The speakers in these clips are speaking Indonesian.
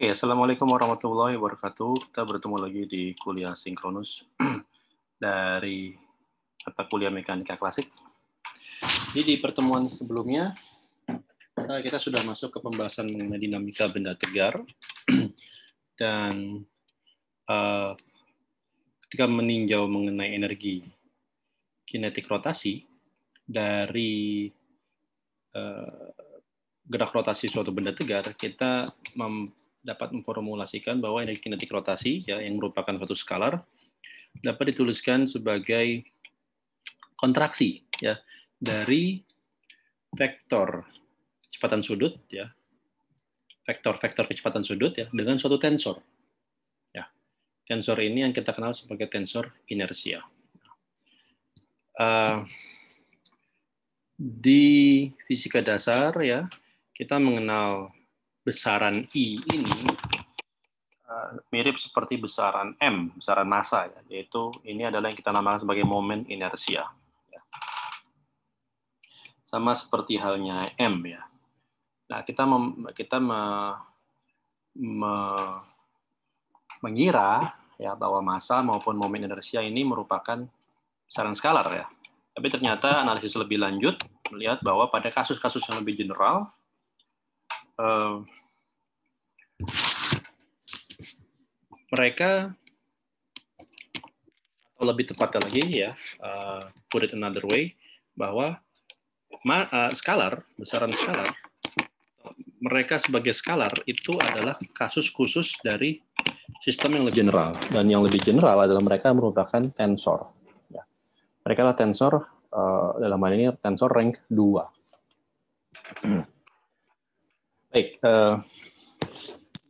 Oke, iya, Assalamualaikum warahmatullahi wabarakatuh. Kita bertemu lagi di kuliah sinkronus dari mata kuliah mekanika klasik. Jadi di pertemuan sebelumnya, eh, kita sudah masuk ke pembahasan mengenai dinamika benda tegar. Dan uh, ketika meninjau mengenai energi kinetik rotasi dari uh, gerak rotasi suatu benda tegar, kita mem dapat memformulasikan bahwa energi kinetik rotasi ya yang merupakan suatu skalar dapat dituliskan sebagai kontraksi ya dari vektor kecepatan sudut ya vektor-vektor kecepatan sudut ya dengan suatu tensor ya tensor ini yang kita kenal sebagai tensor inersia uh, di fisika dasar ya kita mengenal besaran I ini eh, mirip seperti besaran M, besaran massa, ya, yaitu ini adalah yang kita namakan sebagai momen inersia. Ya. Sama seperti halnya M ya. Nah kita mem, kita me, me, mengira ya bahwa massa maupun momen inersia ini merupakan besaran skalar ya. Tapi ternyata analisis lebih lanjut melihat bahwa pada kasus-kasus yang lebih general mereka atau lebih tepatnya lagi ya uh, put it another way bahwa ma, uh, eh, skalar besaran skalar mereka sebagai skalar itu adalah kasus khusus dari sistem yang lebih general dan yang lebih general adalah mereka merupakan tensor ya. mereka adalah tensor uh, dalam hal ini tensor rank 2 Baik, uh,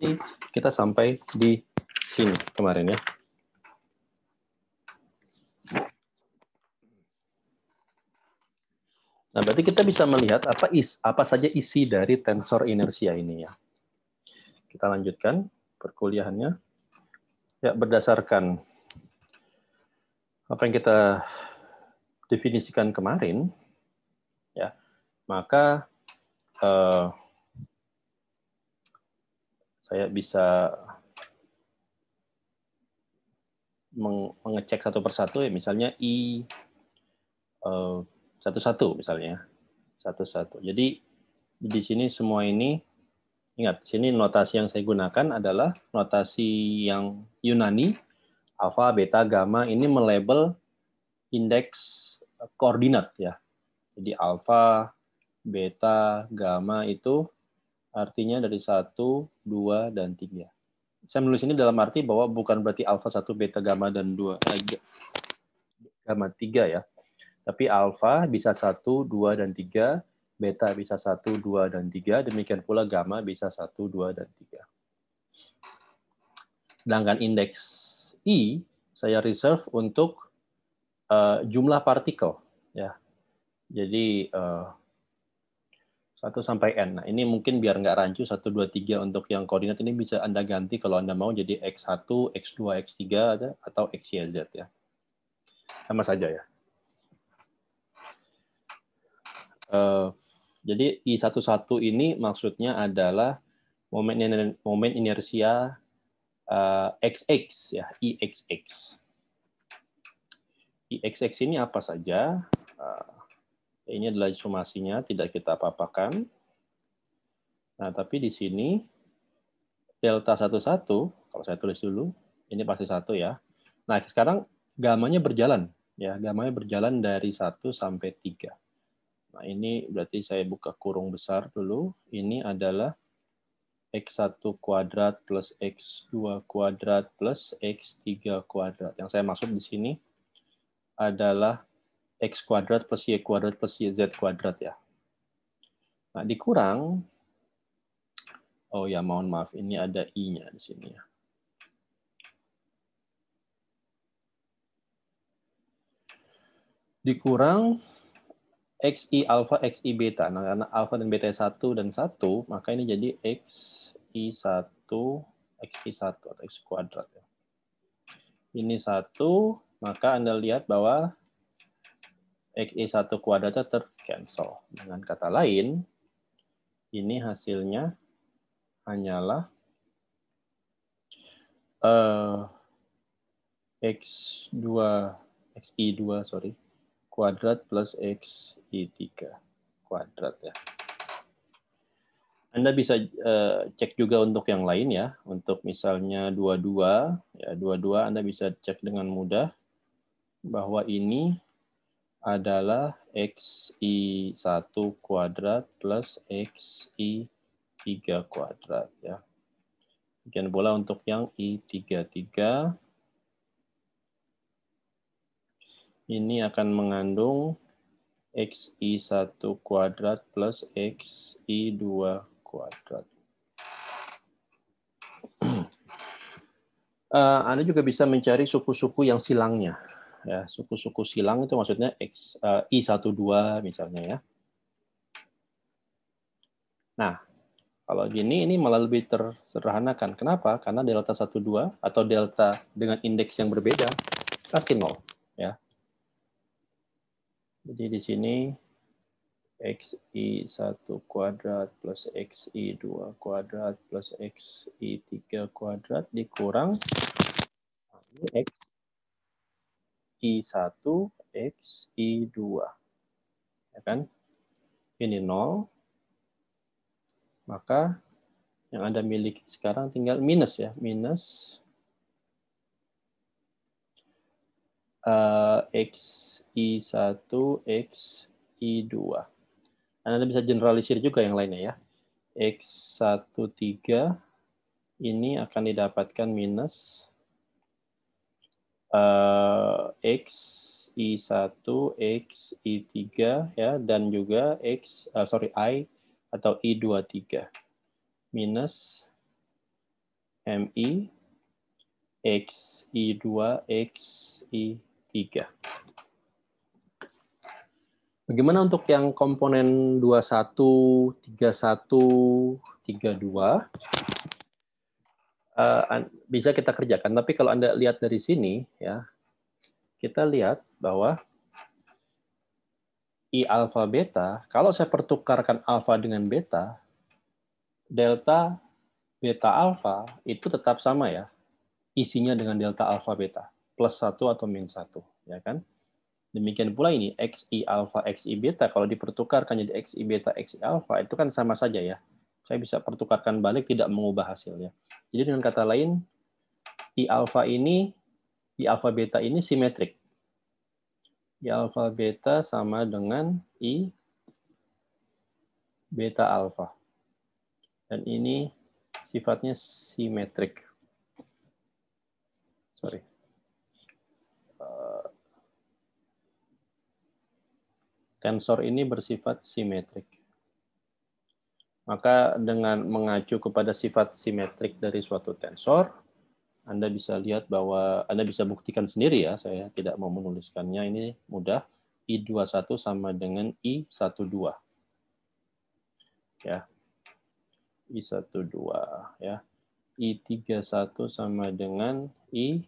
ini kita sampai di sini kemarin ya. Nah, berarti kita bisa melihat apa is apa saja isi dari tensor inersia ini ya. Kita lanjutkan perkuliahannya. Ya, berdasarkan apa yang kita definisikan kemarin, ya maka uh, saya bisa mengecek satu persatu ya misalnya i eh, satu-satu misalnya satu-satu. Jadi di sini semua ini ingat sini notasi yang saya gunakan adalah notasi yang Yunani alfa, beta, gamma ini melabel indeks koordinat ya. Jadi alfa, beta, gamma itu Artinya dari satu, dua, dan tiga. Saya menulis ini dalam arti bahwa bukan berarti alfa satu, beta, gamma, dan dua Eh, gamma tiga ya. Tapi alfa bisa satu, dua dan tiga, Beta bisa satu, dua dan tiga, Demikian pula gamma bisa satu, dua dan tiga. Sedangkan indeks I saya reserve untuk uh, jumlah partikel. ya. Jadi eh, 1 sampai N. Nah, ini mungkin biar nggak rancu 1, 2, 3 untuk yang koordinat ini bisa Anda ganti kalau Anda mau jadi X1, X2, X3 ada, atau X, Y, Z ya. Sama saja ya. Uh, jadi I11 ini maksudnya adalah momen, momen inersia uh, eh, XX ya, IXX. IXX ini apa saja? Uh, ini adalah sumasinya, tidak kita papakan. Nah, tapi di sini delta 11, kalau saya tulis dulu, ini pasti satu ya. Nah, sekarang gamanya berjalan. ya Gamanya berjalan dari 1 sampai 3. Nah, ini berarti saya buka kurung besar dulu. Ini adalah X1 kuadrat plus X2 kuadrat plus X3 kuadrat. Yang saya maksud di sini adalah x kuadrat plus y kuadrat plus y z kuadrat ya. Nah, dikurang, oh ya mohon maaf, ini ada i-nya di sini ya. Dikurang x xi alpha, i beta. Nah, karena alfa dan beta 1 dan 1, maka ini jadi x xi1, xi1 atau x kuadrat. Ya. Ini 1, maka Anda lihat bahwa XI1 e kuadratnya tercancel. Dengan kata lain, ini hasilnya hanyalah X2, eh, XI2, sorry, kuadrat plus XI3 kuadrat ya. Anda bisa uh, cek juga untuk yang lain ya, untuk misalnya 22, ya 22 Anda bisa cek dengan mudah bahwa ini adalah xi1 kuadrat plus xi3 kuadrat. ya. Demikian bola untuk yang i33. Ini akan mengandung xi1 kuadrat plus xi2 kuadrat. Uh, Anda juga bisa mencari suku-suku yang silangnya ya suku-suku silang itu maksudnya X, uh, eh, I12 misalnya ya. Nah, kalau gini ini malah lebih tersederhanakan. Kenapa? Karena delta 12 atau delta dengan indeks yang berbeda pasti nol ya. Jadi di sini xi1 kuadrat plus xi2 kuadrat plus xi3 kuadrat dikurang nah, x I1, X, I2. Ya kan? Ini 0. Maka yang Anda miliki sekarang tinggal minus ya. Minus uh, X, I1, X, I2. Dan Anda bisa generalisir juga yang lainnya ya. X13 ini akan didapatkan minus uh, X I1, X I3 ya dan juga X uh, sorry I atau I23 minus MI X I2 X I3. Bagaimana untuk yang komponen 21, 31, 32? uh, bisa kita kerjakan. Tapi kalau Anda lihat dari sini, ya kita lihat bahwa I alfa beta, kalau saya pertukarkan alfa dengan beta, delta beta alfa itu tetap sama ya. Isinya dengan delta alfa beta, plus satu atau minus satu, ya kan? Demikian pula ini x XI alfa i beta kalau dipertukarkan jadi i beta x i alfa itu kan sama saja ya. Saya bisa pertukarkan balik tidak mengubah hasilnya. Jadi dengan kata lain, I alpha ini, I alpha beta ini simetrik. I alpha beta sama dengan I beta alpha. Dan ini sifatnya simetrik. Sorry. Tensor ini bersifat simetrik. Maka dengan mengacu kepada sifat simetrik dari suatu tensor, Anda bisa lihat bahwa Anda bisa buktikan sendiri ya, saya tidak mau menuliskannya, ini mudah. I21 sama dengan I12. Ya. I12 ya. I31 sama dengan I13.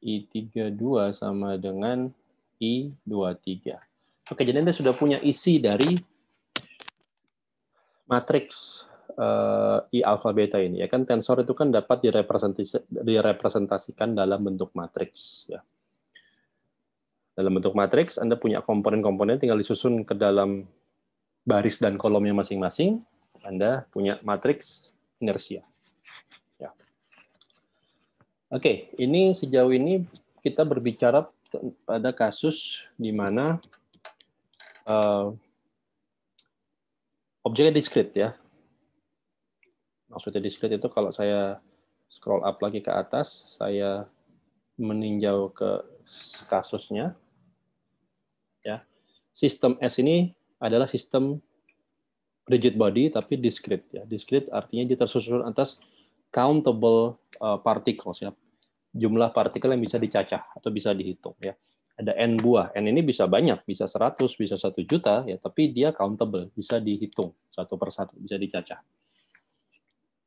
I32 sama dengan I23. Oke, jadi Anda sudah punya isi dari matriks uh, I alfa beta ini ya kan tensor itu kan dapat direpresentasi, direpresentasikan dalam bentuk matriks ya. Dalam bentuk matriks Anda punya komponen-komponen tinggal disusun ke dalam baris dan kolomnya masing-masing. Anda punya matriks inersia. Ya. Oke, ini sejauh ini kita berbicara pada kasus di mana uh, objeknya diskrit ya. Maksudnya diskrit itu kalau saya scroll up lagi ke atas, saya meninjau ke kasusnya. Ya. Sistem S ini adalah sistem rigid body tapi discrete ya. Discrete artinya dia tersusun atas countable eh, particles ya. Jumlah partikel yang bisa dicacah atau bisa dihitung ya ada n buah. N ini bisa banyak, bisa 100, bisa 1 juta, ya, tapi dia countable, bisa dihitung satu persatu, bisa dicacah.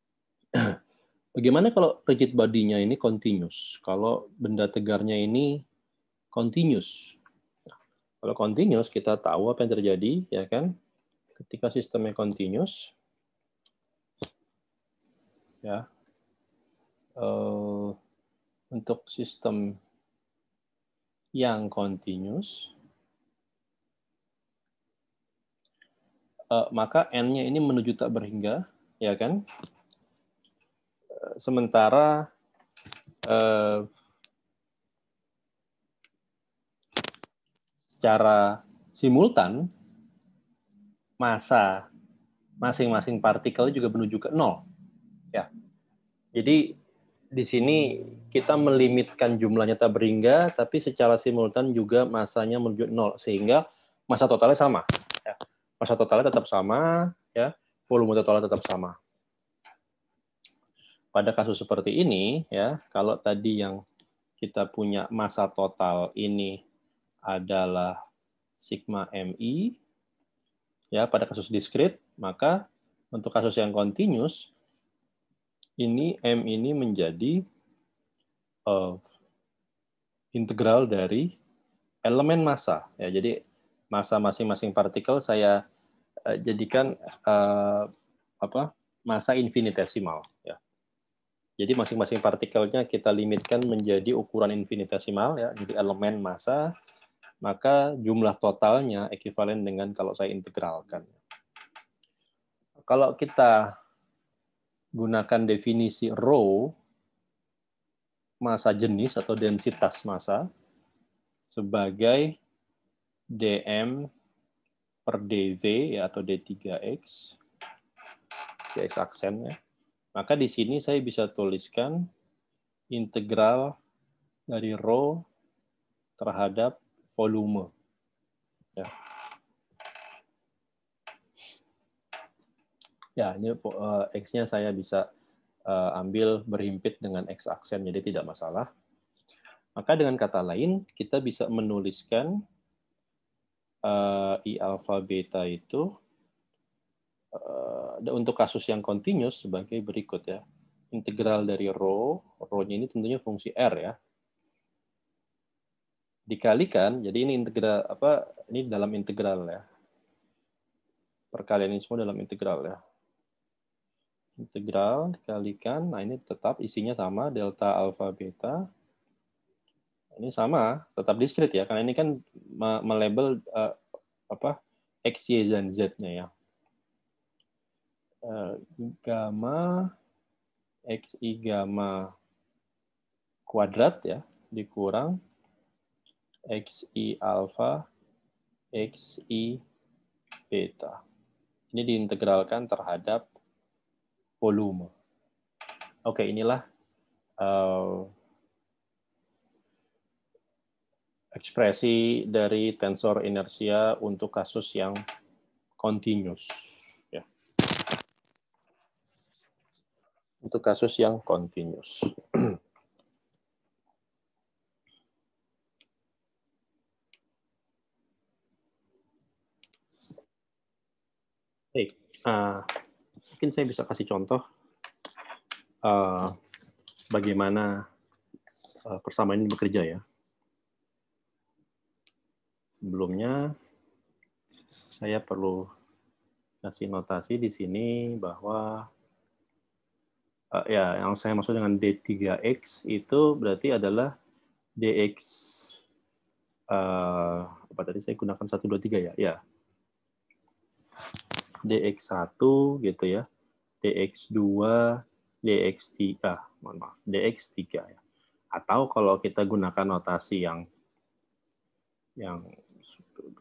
Bagaimana kalau rigid body-nya ini continuous? Kalau benda tegarnya ini continuous. kalau continuous kita tahu apa yang terjadi, ya kan? Ketika sistemnya continuous, ya, uh, untuk sistem yang continuous, uh, maka n-nya ini menuju tak berhingga, ya kan? Eh, sementara uh, secara simultan masa masing-masing partikel juga menuju ke nol, ya. Jadi di sini kita melimitkan jumlahnya tak beringga, tapi secara simultan juga masanya menuju nol, sehingga masa totalnya sama. Ya. Masa totalnya tetap sama, ya volume totalnya tetap sama. Pada kasus seperti ini, ya kalau tadi yang kita punya masa total ini adalah sigma mi, ya pada kasus diskrit, maka untuk kasus yang continuous ini M ini menjadi uh, integral dari elemen massa. Ya, jadi massa masing-masing partikel saya uh, jadikan uh, apa massa infinitesimal. Ya. Jadi masing-masing partikelnya kita limitkan menjadi ukuran infinitesimal, ya, jadi elemen massa, maka jumlah totalnya ekuivalen dengan kalau saya integralkan. Kalau kita gunakan definisi rho massa jenis atau densitas massa sebagai dm per dv ya, atau d3x x aksen Maka di sini saya bisa tuliskan integral dari rho terhadap volume. Ya. Ya, ini uh, X-nya saya bisa uh, ambil berhimpit dengan X aksen, jadi tidak masalah. Maka dengan kata lain, kita bisa menuliskan uh, I alpha beta itu uh, untuk kasus yang continuous sebagai berikut ya. Integral dari rho, rho-nya ini tentunya fungsi R ya. Dikalikan, jadi ini integral apa? Ini dalam integral ya. Perkalian ini semua dalam integral ya. Integral dikalikan, nah ini tetap isinya sama, delta alfa beta. Ini sama, tetap diskrit ya, karena ini kan melabel uh, apa x, y, dan z-nya ya. Uh, gamma y, gamma kuadrat ya, dikurang x, xi alfa x, xi beta. Ini diintegralkan terhadap volume. Oke, inilah uh, ekspresi dari tensor inersia untuk kasus yang continuous. Ya. Untuk kasus yang continuous. Hey, uh, ah, mungkin saya bisa kasih contoh uh, bagaimana uh, eh, persamaan ini bekerja ya. Sebelumnya saya perlu kasih notasi di sini bahwa uh, ya yang saya maksud dengan D3X itu berarti adalah DX uh, apa tadi saya gunakan 1 2 3 ya. Ya. DX1 gitu ya dx2 dx3 mohon maaf dx3 ya atau kalau kita gunakan notasi yang yang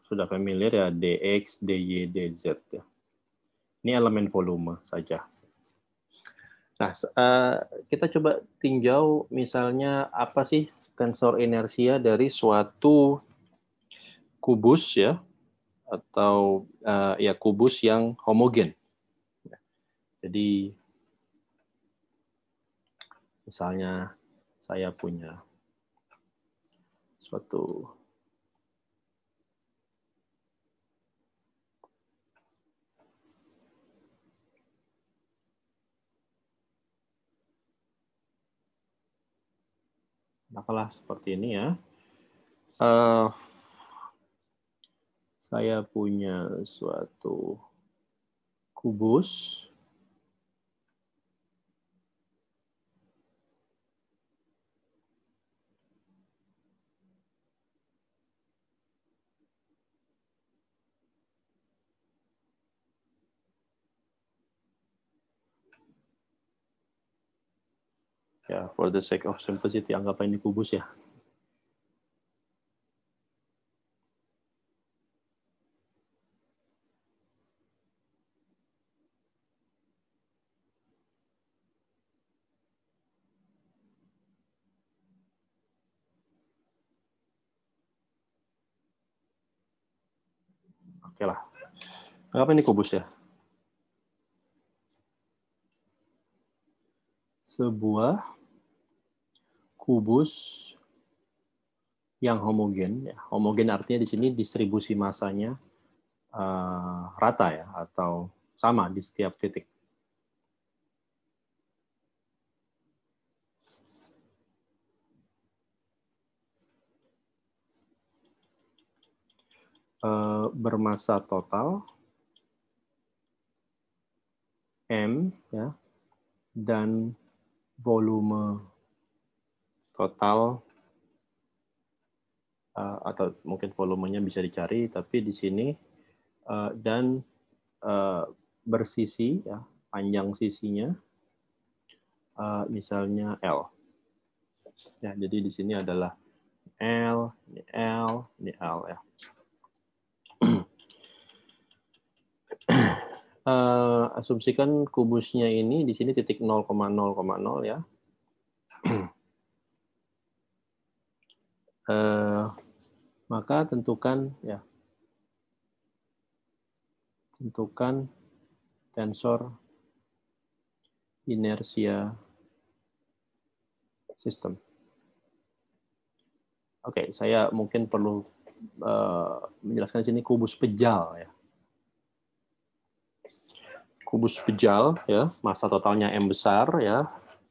sudah familiar ya dx dy dz ya ini elemen volume saja nah eh, kita coba tinjau misalnya apa sih tensor inersia dari suatu kubus ya atau eh, ya kubus yang homogen jadi misalnya saya punya suatu Apalah seperti ini ya. Uh, saya punya suatu kubus ya for the sake of simplicity anggap ini kubus ya Oke lah. Anggap ini kubus ya. Sebuah kubus yang homogen. Ya, homogen artinya di sini distribusi masanya uh, rata ya atau sama di setiap titik. Uh, bermasa total m ya dan volume total uh, atau mungkin volumenya bisa dicari, tapi di sini uh, dan uh, bersisi ya panjang sisinya, uh, misalnya L. Ya, jadi di sini adalah L, ini L, ini L ya. uh, asumsikan kubusnya ini di sini titik 0,0,0 ya. eh, maka tentukan ya tentukan tensor inersia sistem. Oke, okay, saya mungkin perlu uh, menjelaskan di sini kubus pejal ya. Kubus pejal ya, massa totalnya m besar ya,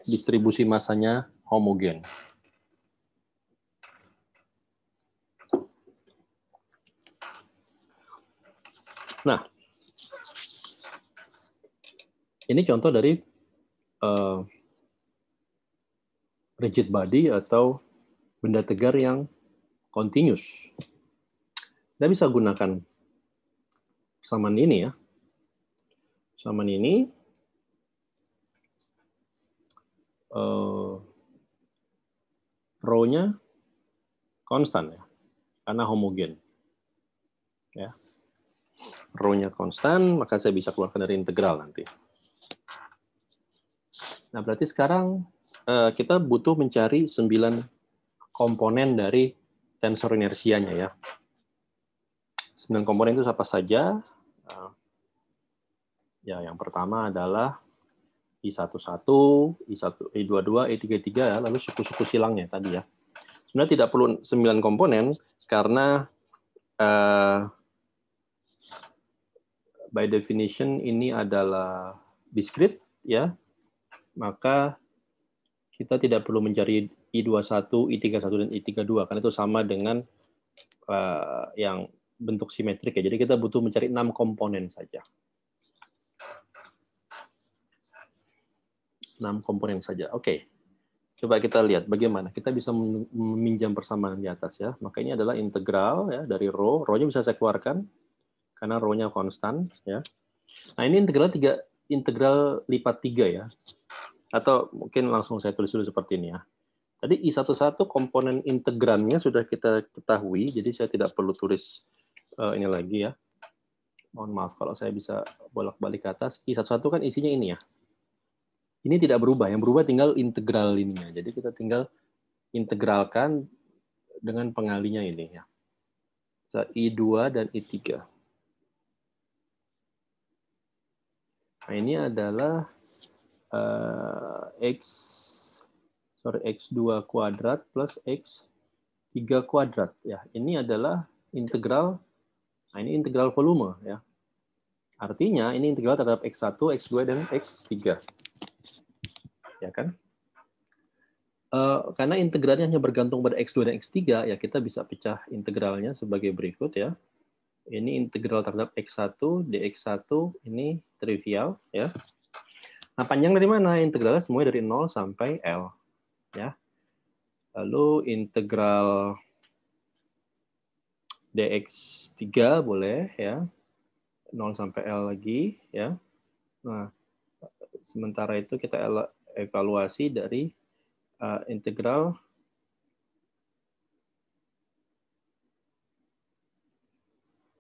distribusi masanya homogen. Nah, ini contoh dari uh, rigid body atau benda tegar yang continuous. Kita bisa gunakan saman ini ya. Saman ini uh, eh, row konstan ya, karena homogen. Ya. Rho-nya konstan, maka saya bisa keluarkan dari integral nanti. Nah, berarti sekarang eh, kita butuh mencari 9 komponen dari tensor inersianya ya. 9 komponen itu apa saja? Eh, ya, yang pertama adalah I11, I1, I22, I33, ya, lalu suku-suku silangnya tadi ya. Sebenarnya tidak perlu 9 komponen karena eh, by definition ini adalah diskrit ya. Maka kita tidak perlu mencari I21, I31 dan I32 karena itu sama dengan uh, yang bentuk simetrik ya. Jadi kita butuh mencari enam komponen saja. Enam komponen saja. Oke. Okay. Coba kita lihat bagaimana kita bisa meminjam persamaan di atas ya. Makanya adalah integral ya dari rho. Rho-nya bisa saya keluarkan karena rho-nya konstan ya. Nah, ini integral tiga integral lipat tiga ya. Atau mungkin langsung saya tulis dulu seperti ini ya. Tadi I11 komponen integrannya sudah kita ketahui, jadi saya tidak perlu tulis uh, ini lagi ya. Mohon maaf kalau saya bisa bolak-balik ke atas. I11 kan isinya ini ya. Ini tidak berubah, yang berubah tinggal integral ininya. Jadi kita tinggal integralkan dengan pengalinya ini ya. I2 dan I3. Nah, ini adalah uh, x sorry x2 kuadrat plus x3 kuadrat ya. Ini adalah integral nah ini integral volume ya. Artinya ini integral terhadap x1, x2 dan x3. Ya kan? Uh, karena integralnya hanya bergantung pada x2 dan x3 ya kita bisa pecah integralnya sebagai berikut ya. Ini integral terhadap x1 dx1 ini trivial ya. Nah, panjang dari mana? Integralnya semua dari 0 sampai L ya. Lalu integral dx3 boleh ya. 0 sampai L lagi ya. Nah, sementara itu kita evaluasi dari uh, integral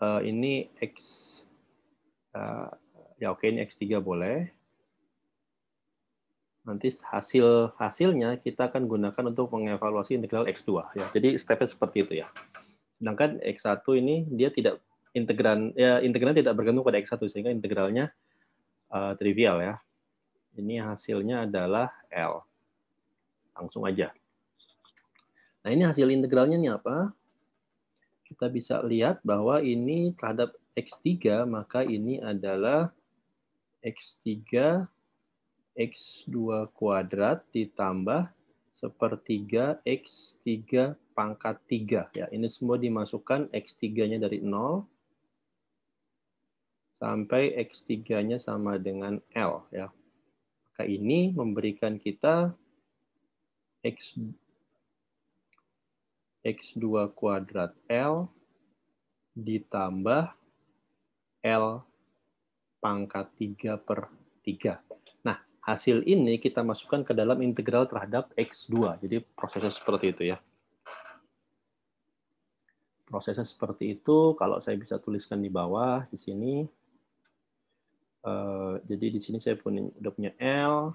uh, ini x uh, Ya oke, ini X3 boleh. Nanti hasil hasilnya kita akan gunakan untuk mengevaluasi integral X2. Ya. Jadi stepnya seperti itu ya. Sedangkan X1 ini dia tidak integran ya integran tidak bergantung pada X1 sehingga integralnya uh, trivial ya. Ini hasilnya adalah L. Langsung aja. Nah, ini hasil integralnya ini apa? Kita bisa lihat bahwa ini terhadap X3, maka ini adalah X3 X2 kuadrat ditambah sepertiga X3 pangkat 3. Ya, ini semua dimasukkan X3-nya dari 0 sampai X3-nya sama dengan L. Ya. Maka ini memberikan kita X, X2 kuadrat L ditambah L pangkat 3 per 3. Nah, hasil ini kita masukkan ke dalam integral terhadap X2. Jadi prosesnya seperti itu ya. Prosesnya seperti itu, kalau saya bisa tuliskan di bawah, di sini. Eh, jadi di sini saya punya, udah punya L,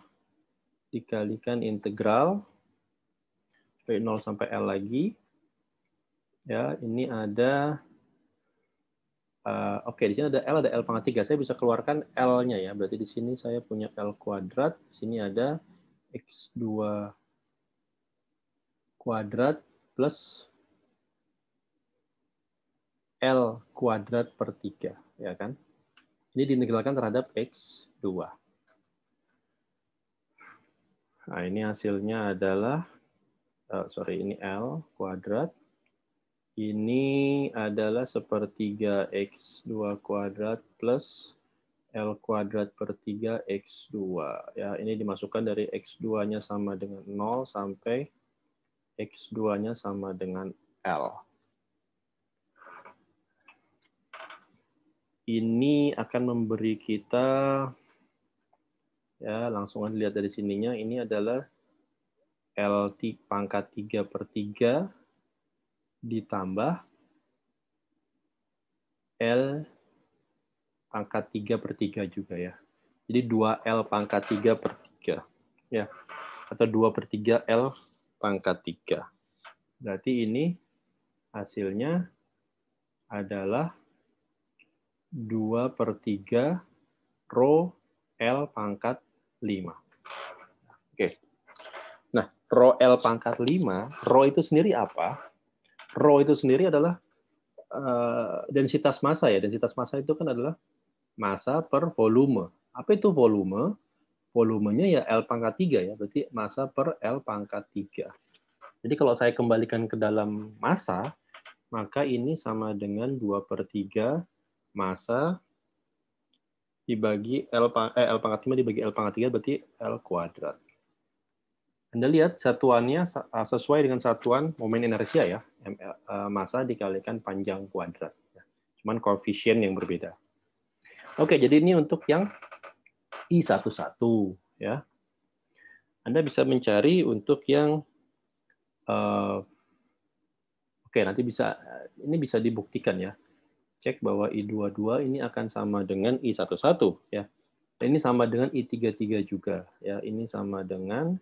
dikalikan integral, dari 0 sampai L lagi. Ya, ini ada Eh, oke, okay, di sini ada L, ada L pangkat 3. Saya bisa keluarkan L-nya ya. Berarti di sini saya punya L kuadrat. Di sini ada X2 kuadrat plus L kuadrat per 3. Ya kan? Ini diintegralkan terhadap X2. Nah, ini hasilnya adalah, uh, sorry, ini L kuadrat ini adalah sepertiga X2 kuadrat plus L kuadrat per 3 X2. Ya, ini dimasukkan dari X2-nya sama dengan 0 sampai X2-nya sama dengan L. Ini akan memberi kita, ya langsung dilihat dari sininya, ini adalah L pangkat 3 per 3 ditambah L pangkat 3 per 3 juga ya. Jadi 2L pangkat 3 per 3. Ya. Atau 2 per 3L pangkat 3. Berarti ini hasilnya adalah 2 per 3 rho L pangkat 5. Oke. Nah, rho L pangkat 5, rho itu sendiri apa? Rho itu sendiri adalah eh, densitas massa ya. Densitas massa itu kan adalah massa per volume. Apa itu volume? Volumenya ya L pangkat tiga ya, berarti massa per L pangkat tiga Jadi kalau saya kembalikan ke dalam massa, maka ini sama dengan dua per tiga massa dibagi L, eh, L pangkat 5 dibagi L pangkat 3 berarti L kuadrat. Anda lihat satuannya ah, sesuai dengan satuan momen inersia ya, eh, masa dikalikan panjang kuadrat. Ya. Cuman koefisien yang berbeda. Oke, jadi ini untuk yang I11 ya. Anda bisa mencari untuk yang uh, oke, nanti bisa eh, ini bisa dibuktikan ya. Cek bahwa I22 ini akan sama dengan I11 ya. Ini sama dengan I33 juga ya. Ini sama dengan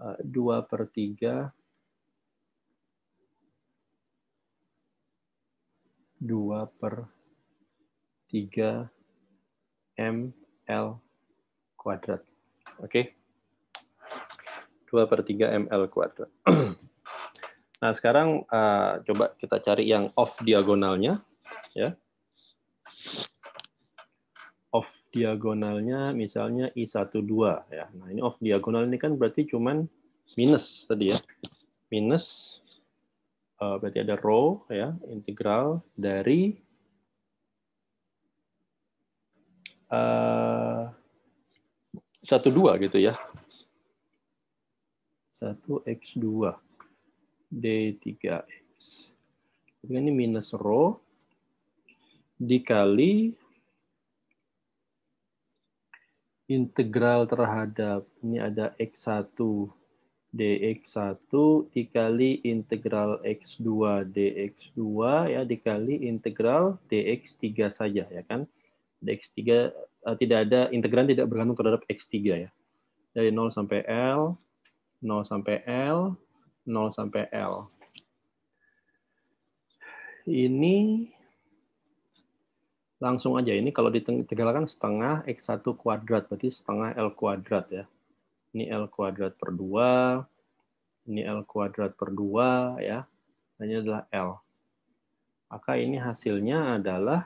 2 eh, per 3 2 per 3 M L kuadrat. Oke. Okay? 2 per 3 M L kuadrat. nah, sekarang uh, coba kita cari yang off diagonalnya. ya off diagonalnya misalnya I12 ya. Nah, ini off diagonal ini kan berarti cuman minus tadi ya. Minus uh, berarti ada rho ya, integral dari uh, eh, 12 gitu ya. 1x2 d3x. Kan ini minus rho dikali integral terhadap ini ada x1 dx1 dikali integral x2 dx2 ya dikali integral dx3 saja ya kan dx3 eh, tidak ada integran tidak bergantung terhadap x3 ya dari 0 sampai L 0 sampai L 0 sampai L ini langsung aja ini kalau ditinggalkan setengah X1 kuadrat, berarti setengah L kuadrat ya. Ini L kuadrat per 2, ini L kuadrat per 2 ya. Hanya nah, adalah L. Maka ini hasilnya adalah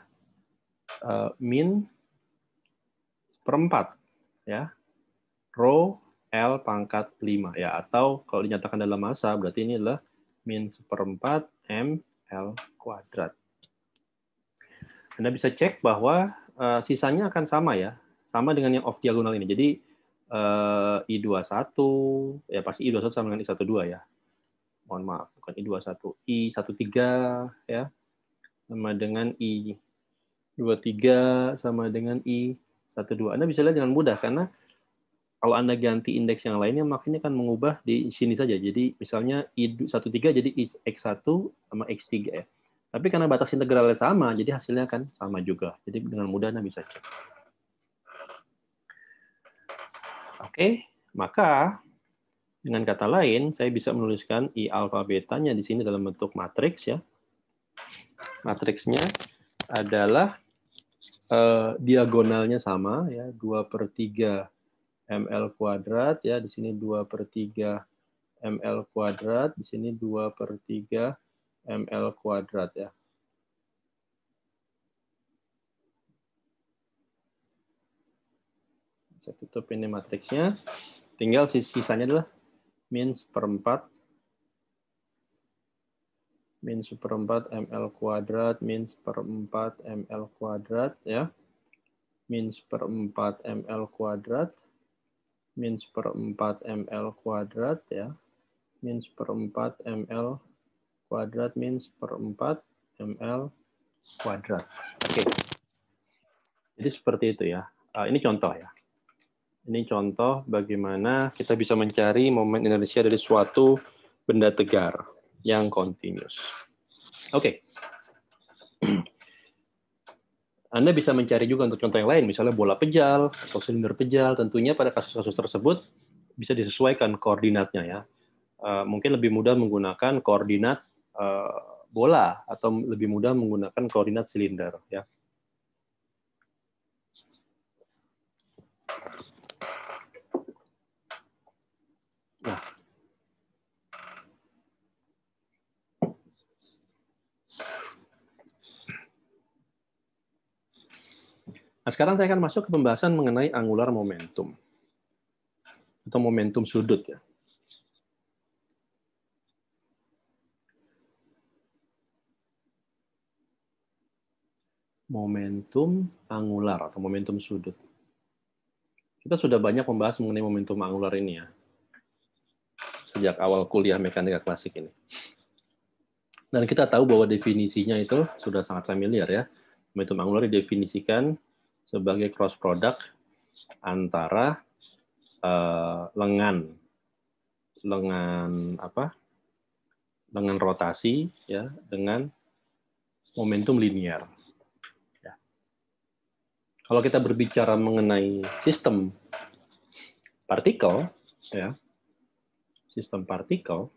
uh, min perempat ya. Rho L pangkat 5 ya atau kalau dinyatakan dalam masa berarti ini adalah min seperempat M L kuadrat. Anda bisa cek bahwa uh, sisanya akan sama ya, sama dengan yang off diagonal ini. Jadi uh, eh, I21, ya pasti I21 sama dengan I12 ya. Mohon maaf, bukan I21, I13 ya, sama dengan I23 sama dengan I12. Anda bisa lihat dengan mudah karena kalau Anda ganti indeks yang lainnya, maka ini akan mengubah di sini saja. Jadi misalnya I13 jadi X1 sama X3 ya. Tapi karena batas integralnya sama, jadi hasilnya kan sama juga. Jadi dengan mudah Anda bisa cek. Oke, maka dengan kata lain, saya bisa menuliskan I alfa betanya di sini dalam bentuk matriks ya. Matriksnya adalah eh, diagonalnya sama ya, 2 per 3 ml kuadrat ya, di sini 2 per 3 ml kuadrat, di sini 2 per 3 ml kuadrat ya. Saya tutup ini matriksnya. Tinggal sisanya adalah min seperempat min seperempat ml kuadrat min seperempat ml kuadrat ya min seperempat ml kuadrat min seperempat ml kuadrat ya min seperempat ml kuadrat means per 4 ml kuadrat. Oke. Okay. Jadi seperti itu ya. Ah, ini contoh ya. Ini contoh bagaimana kita bisa mencari momen inersia dari suatu benda tegar yang continuous. Oke. Okay. Anda bisa mencari juga untuk contoh yang lain, misalnya bola pejal atau silinder pejal. Tentunya pada kasus-kasus tersebut bisa disesuaikan koordinatnya ya. Ah, mungkin lebih mudah menggunakan koordinat Eh, bola atau lebih mudah menggunakan koordinat silinder ya. Nah. nah. sekarang saya akan masuk ke pembahasan mengenai angular momentum atau momentum sudut ya. momentum angular atau momentum sudut. Kita sudah banyak membahas mengenai momentum angular ini ya. Sejak awal kuliah mekanika klasik ini. Dan kita tahu bahwa definisinya itu sudah sangat familiar ya. Momentum angular didefinisikan sebagai cross product antara uh, lengan lengan apa? lengan rotasi ya dengan momentum linear kalau kita berbicara mengenai sistem partikel, ya, sistem partikel,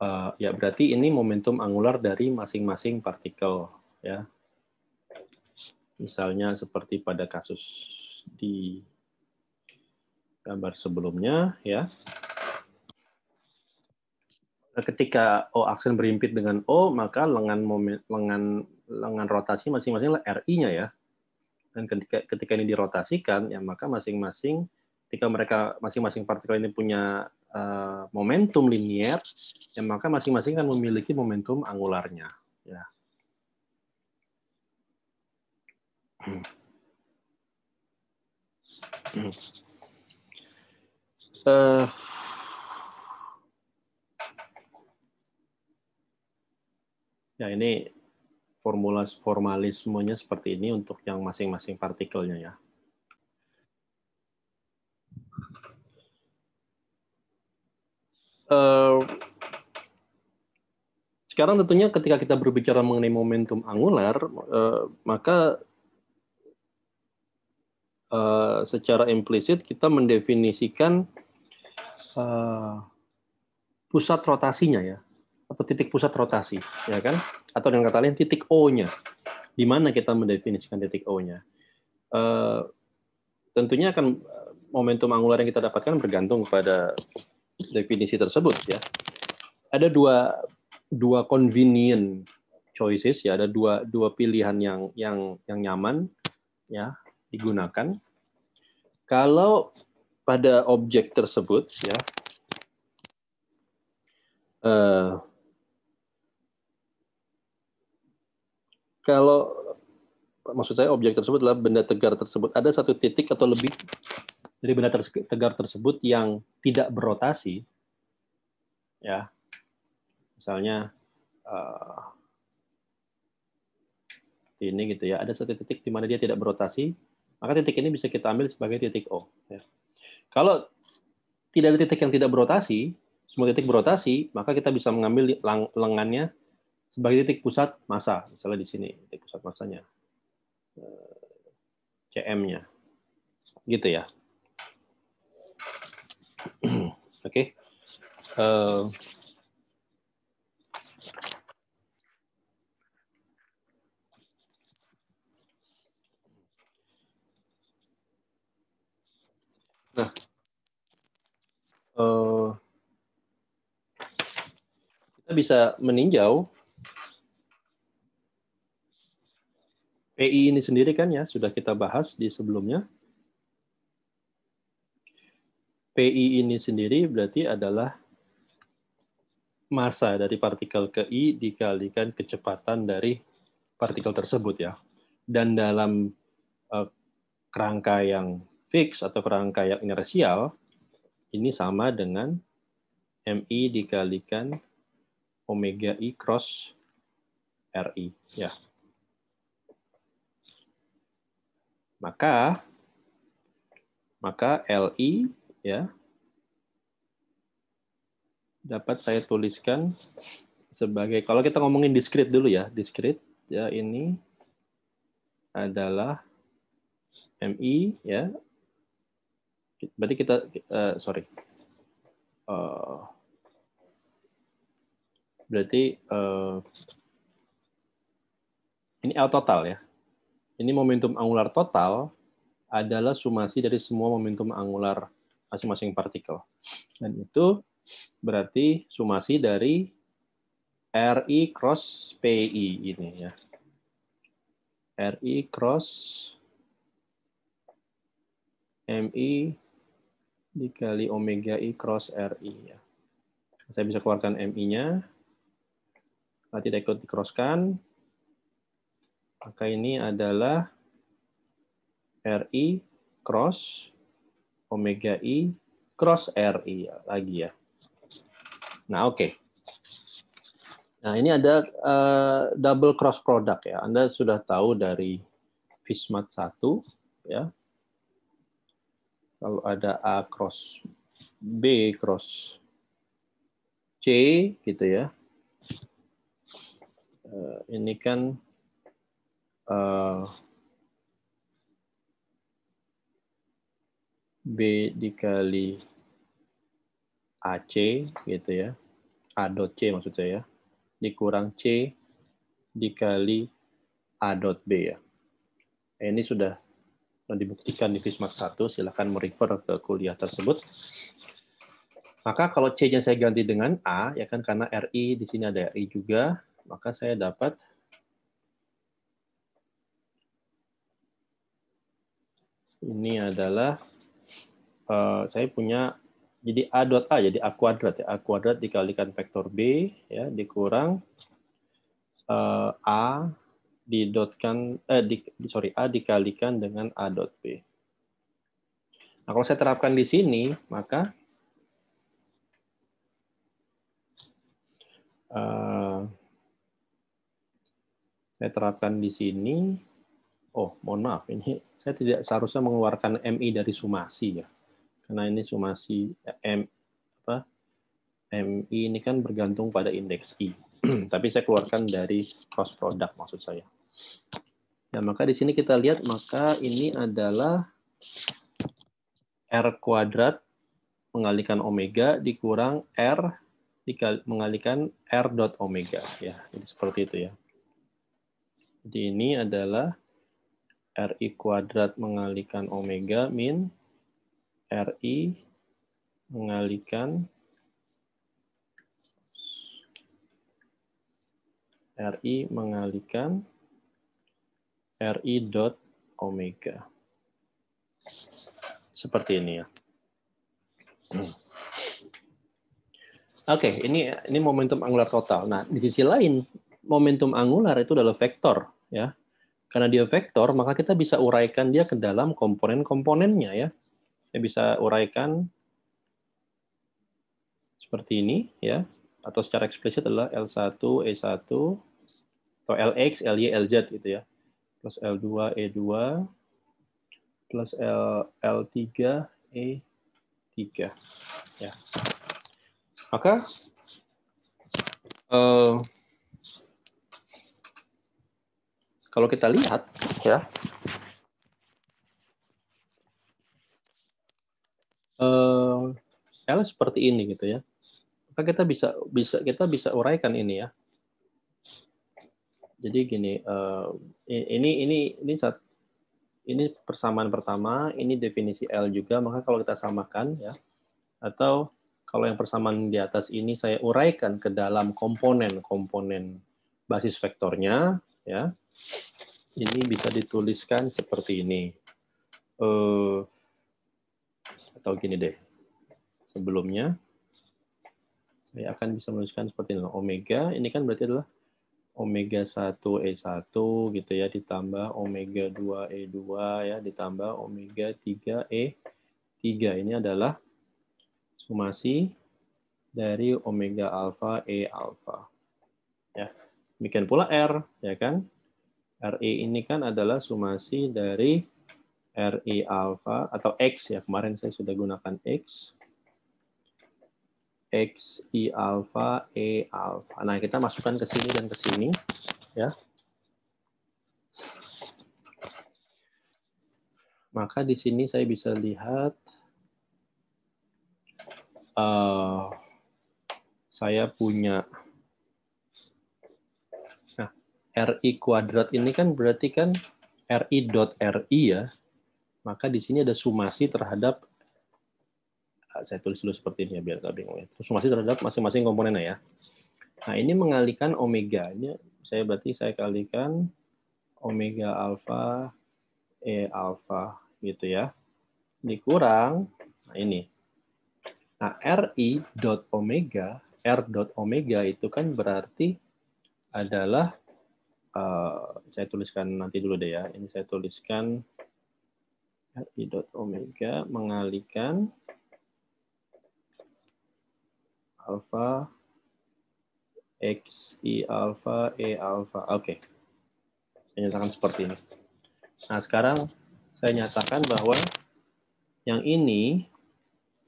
uh, ya berarti ini momentum angular dari masing-masing partikel, ya. Misalnya seperti pada kasus di gambar sebelumnya, ya, Eh, ketika O oh, aksen berimpit dengan O, oh, maka lengan momen, lengan lengan rotasi masing-masing RI-nya ya. Dan ketika ketika ini dirotasikan, ya maka masing-masing ketika mereka masing-masing partikel ini punya uh, momentum linier, ya maka masing-masing kan memiliki momentum angularnya. Ya. Uh, Ya ini formula formalismenya seperti ini untuk yang masing-masing partikelnya ya. Eh, sekarang tentunya ketika kita berbicara mengenai momentum angular, eh, maka eh, secara implisit kita mendefinisikan pusat rotasinya ya atau titik pusat rotasi, ya kan? Atau dengan kata lain titik O-nya. Di mana kita mendefinisikan titik O-nya? Uh, tentunya akan eh, momentum angular yang kita dapatkan bergantung pada definisi tersebut ya. Ada dua dua convenient choices ya, ada dua dua pilihan yang yang yang nyaman ya digunakan. Kalau pada objek tersebut ya uh, kalau maksud saya objek tersebut adalah benda tegar tersebut ada satu titik atau lebih dari benda tegar tersebut yang tidak berotasi ya misalnya uh, ini gitu ya ada satu titik di mana dia tidak berotasi maka titik ini bisa kita ambil sebagai titik O ya. kalau tidak ada titik yang tidak berotasi semua titik berotasi maka kita bisa mengambil lengannya sebagai titik pusat massa, misalnya di sini titik pusat massanya, eh, cm-nya, gitu ya. Oke. Okay. Uh, eh. Nah, eh. kita bisa meninjau PI ini sendiri kan ya sudah kita bahas di sebelumnya. PI ini sendiri berarti adalah masa dari partikel ke I dikalikan kecepatan dari partikel tersebut ya. Dan dalam eh, kerangka yang fix atau kerangka yang inersial ini sama dengan MI dikalikan omega I cross RI ya. Maka maka LI ya dapat saya tuliskan sebagai kalau kita ngomongin diskrit dulu ya, diskrit ya ini adalah MI ya. Berarti kita uh, sorry. Uh, berarti uh, ini L total ya. Ini momentum angular total adalah sumasi dari semua momentum angular masing-masing partikel. Dan itu berarti sumasi dari RI cross PI ini ya. RI cross MI dikali omega I cross RI ya. Saya bisa keluarkan MI-nya. nanti ikut dikroskan. Maka ini adalah RI cross omega I cross RI lagi ya. Nah, oke. Okay. Nah, ini ada uh, double cross product ya. Anda sudah tahu dari Fismat 1 ya. Kalau ada A cross B cross C gitu ya. Uh, ini kan Eh, B dikali AC gitu ya. A dot C maksud saya ya. Dikurang C dikali A dot B ya. Nah, ini sudah dibuktikan di Fismas 1, silahkan merefer ke kuliah tersebut. Maka kalau C-nya saya ganti dengan A, ya kan karena RI di sini ada RI juga, maka saya dapat ini adalah uh, saya punya jadi a dot a jadi a kuadrat ya a kuadrat dikalikan vektor b ya dikurang uh, a didotkan eh di, sorry a dikalikan dengan a dot b. Nah kalau saya terapkan di sini maka uh, saya terapkan di sini oh mohon maaf ini saya tidak seharusnya mengeluarkan MI dari sumasi ya. Karena ini sumasi M apa MI ini kan bergantung pada indeks I. Tapi saya keluarkan dari cross product maksud saya. Nah, maka di sini kita lihat maka ini adalah R kuadrat mengalikan omega dikurang R mengalikan R dot omega ya. Jadi seperti itu ya. Jadi ini adalah RI kuadrat mengalikan omega min RI mengalikan RI mengalikan RI dot omega. Seperti ini ya. Oke, okay, ini ini momentum angular total. Nah, di sisi lain momentum angular itu adalah vektor ya. Karena dia vektor, maka kita bisa uraikan dia ke dalam komponen-komponennya ya. Saya bisa uraikan seperti ini ya, atau secara eksplisit adalah L1, E1, atau LX, LY, LZ gitu ya. Plus L2, E2, plus L, L3, E3. Ya. Maka uh, Kalau kita lihat ya uh, eh, L seperti ini gitu ya. Maka kita bisa bisa kita bisa uraikan ini ya. Jadi gini, uh, ini ini ini saat ini persamaan pertama, ini definisi L juga, maka kalau kita samakan ya atau kalau yang persamaan di atas ini saya uraikan ke dalam komponen-komponen basis vektornya ya ini bisa dituliskan seperti ini. Uh, atau gini deh. Sebelumnya, saya akan bisa menuliskan seperti ini. Omega, ini kan berarti adalah omega 1 E1 gitu ya ditambah omega 2 E2 ya ditambah omega 3 E3 ini adalah sumasi dari omega alfa E alfa. Ya. Demikian pula R ya kan RI ini kan adalah sumasi dari Re alpha atau X ya. Kemarin saya sudah gunakan X. X, I alfa, E alpha. Nah, kita masukkan ke sini dan ke sini. ya. Maka di sini saya bisa lihat uh, saya punya RI kuadrat ini kan berarti kan RI dot RI ya. Maka di sini ada sumasi terhadap ah, saya tulis dulu seperti ini ya biar nggak bingung ya. Sumasi terhadap masing-masing komponennya ya. Nah ini mengalihkan omeganya, saya berarti saya kalikan omega alfa e alfa gitu ya. Dikurang, nah ini. Nah ri dot omega, r dot omega itu kan berarti adalah Eh, saya tuliskan nanti dulu deh ya. Ini saya tuliskan i dot omega mengalihkan alpha x i alpha e alpha Oke. Okay. Saya nyatakan seperti ini. Nah, sekarang saya nyatakan bahwa yang ini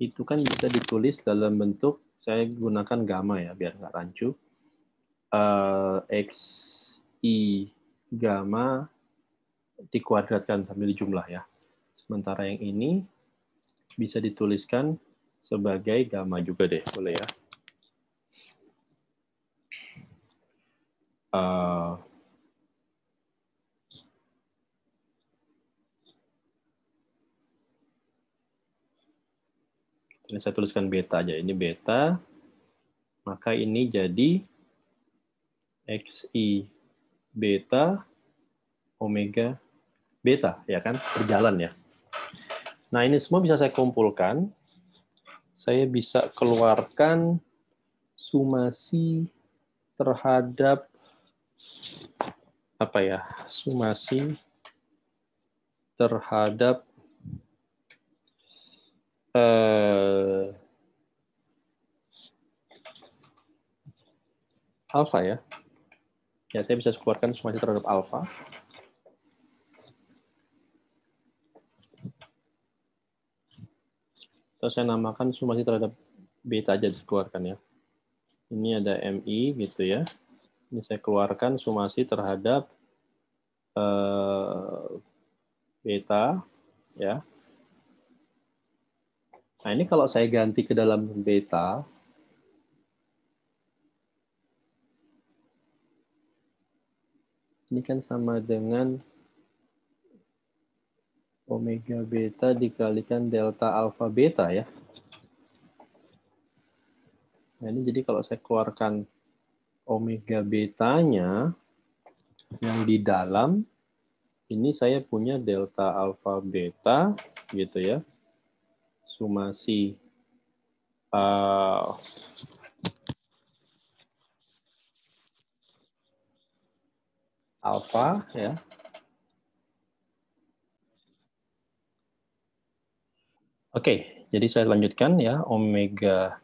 itu kan bisa ditulis dalam bentuk saya gunakan gamma ya biar nggak rancu. Uh, x I gamma dikuadratkan sambil jumlah ya. Sementara yang ini bisa dituliskan sebagai gamma juga deh, boleh ya. Uh, ini saya tuliskan beta aja. Ini beta, maka ini jadi XI beta, omega, beta, ya kan? Berjalan ya. Nah, ini semua bisa saya kumpulkan. Saya bisa keluarkan sumasi terhadap apa ya? Sumasi terhadap eh, alfa ya ya saya bisa keluarkan sumasi terhadap alfa. Terus saya namakan sumasi terhadap beta aja dikeluarkan ya. Ini ada MI gitu ya. Ini saya keluarkan sumasi terhadap eh, beta ya. Nah, ini kalau saya ganti ke dalam beta, Ini kan sama dengan omega beta dikalikan delta alfa beta ya. Nah, ini jadi kalau saya keluarkan omega betanya yang di dalam ini saya punya delta alfa beta gitu ya. Sumasi uh, Alpha, ya. Oke, jadi saya lanjutkan ya omega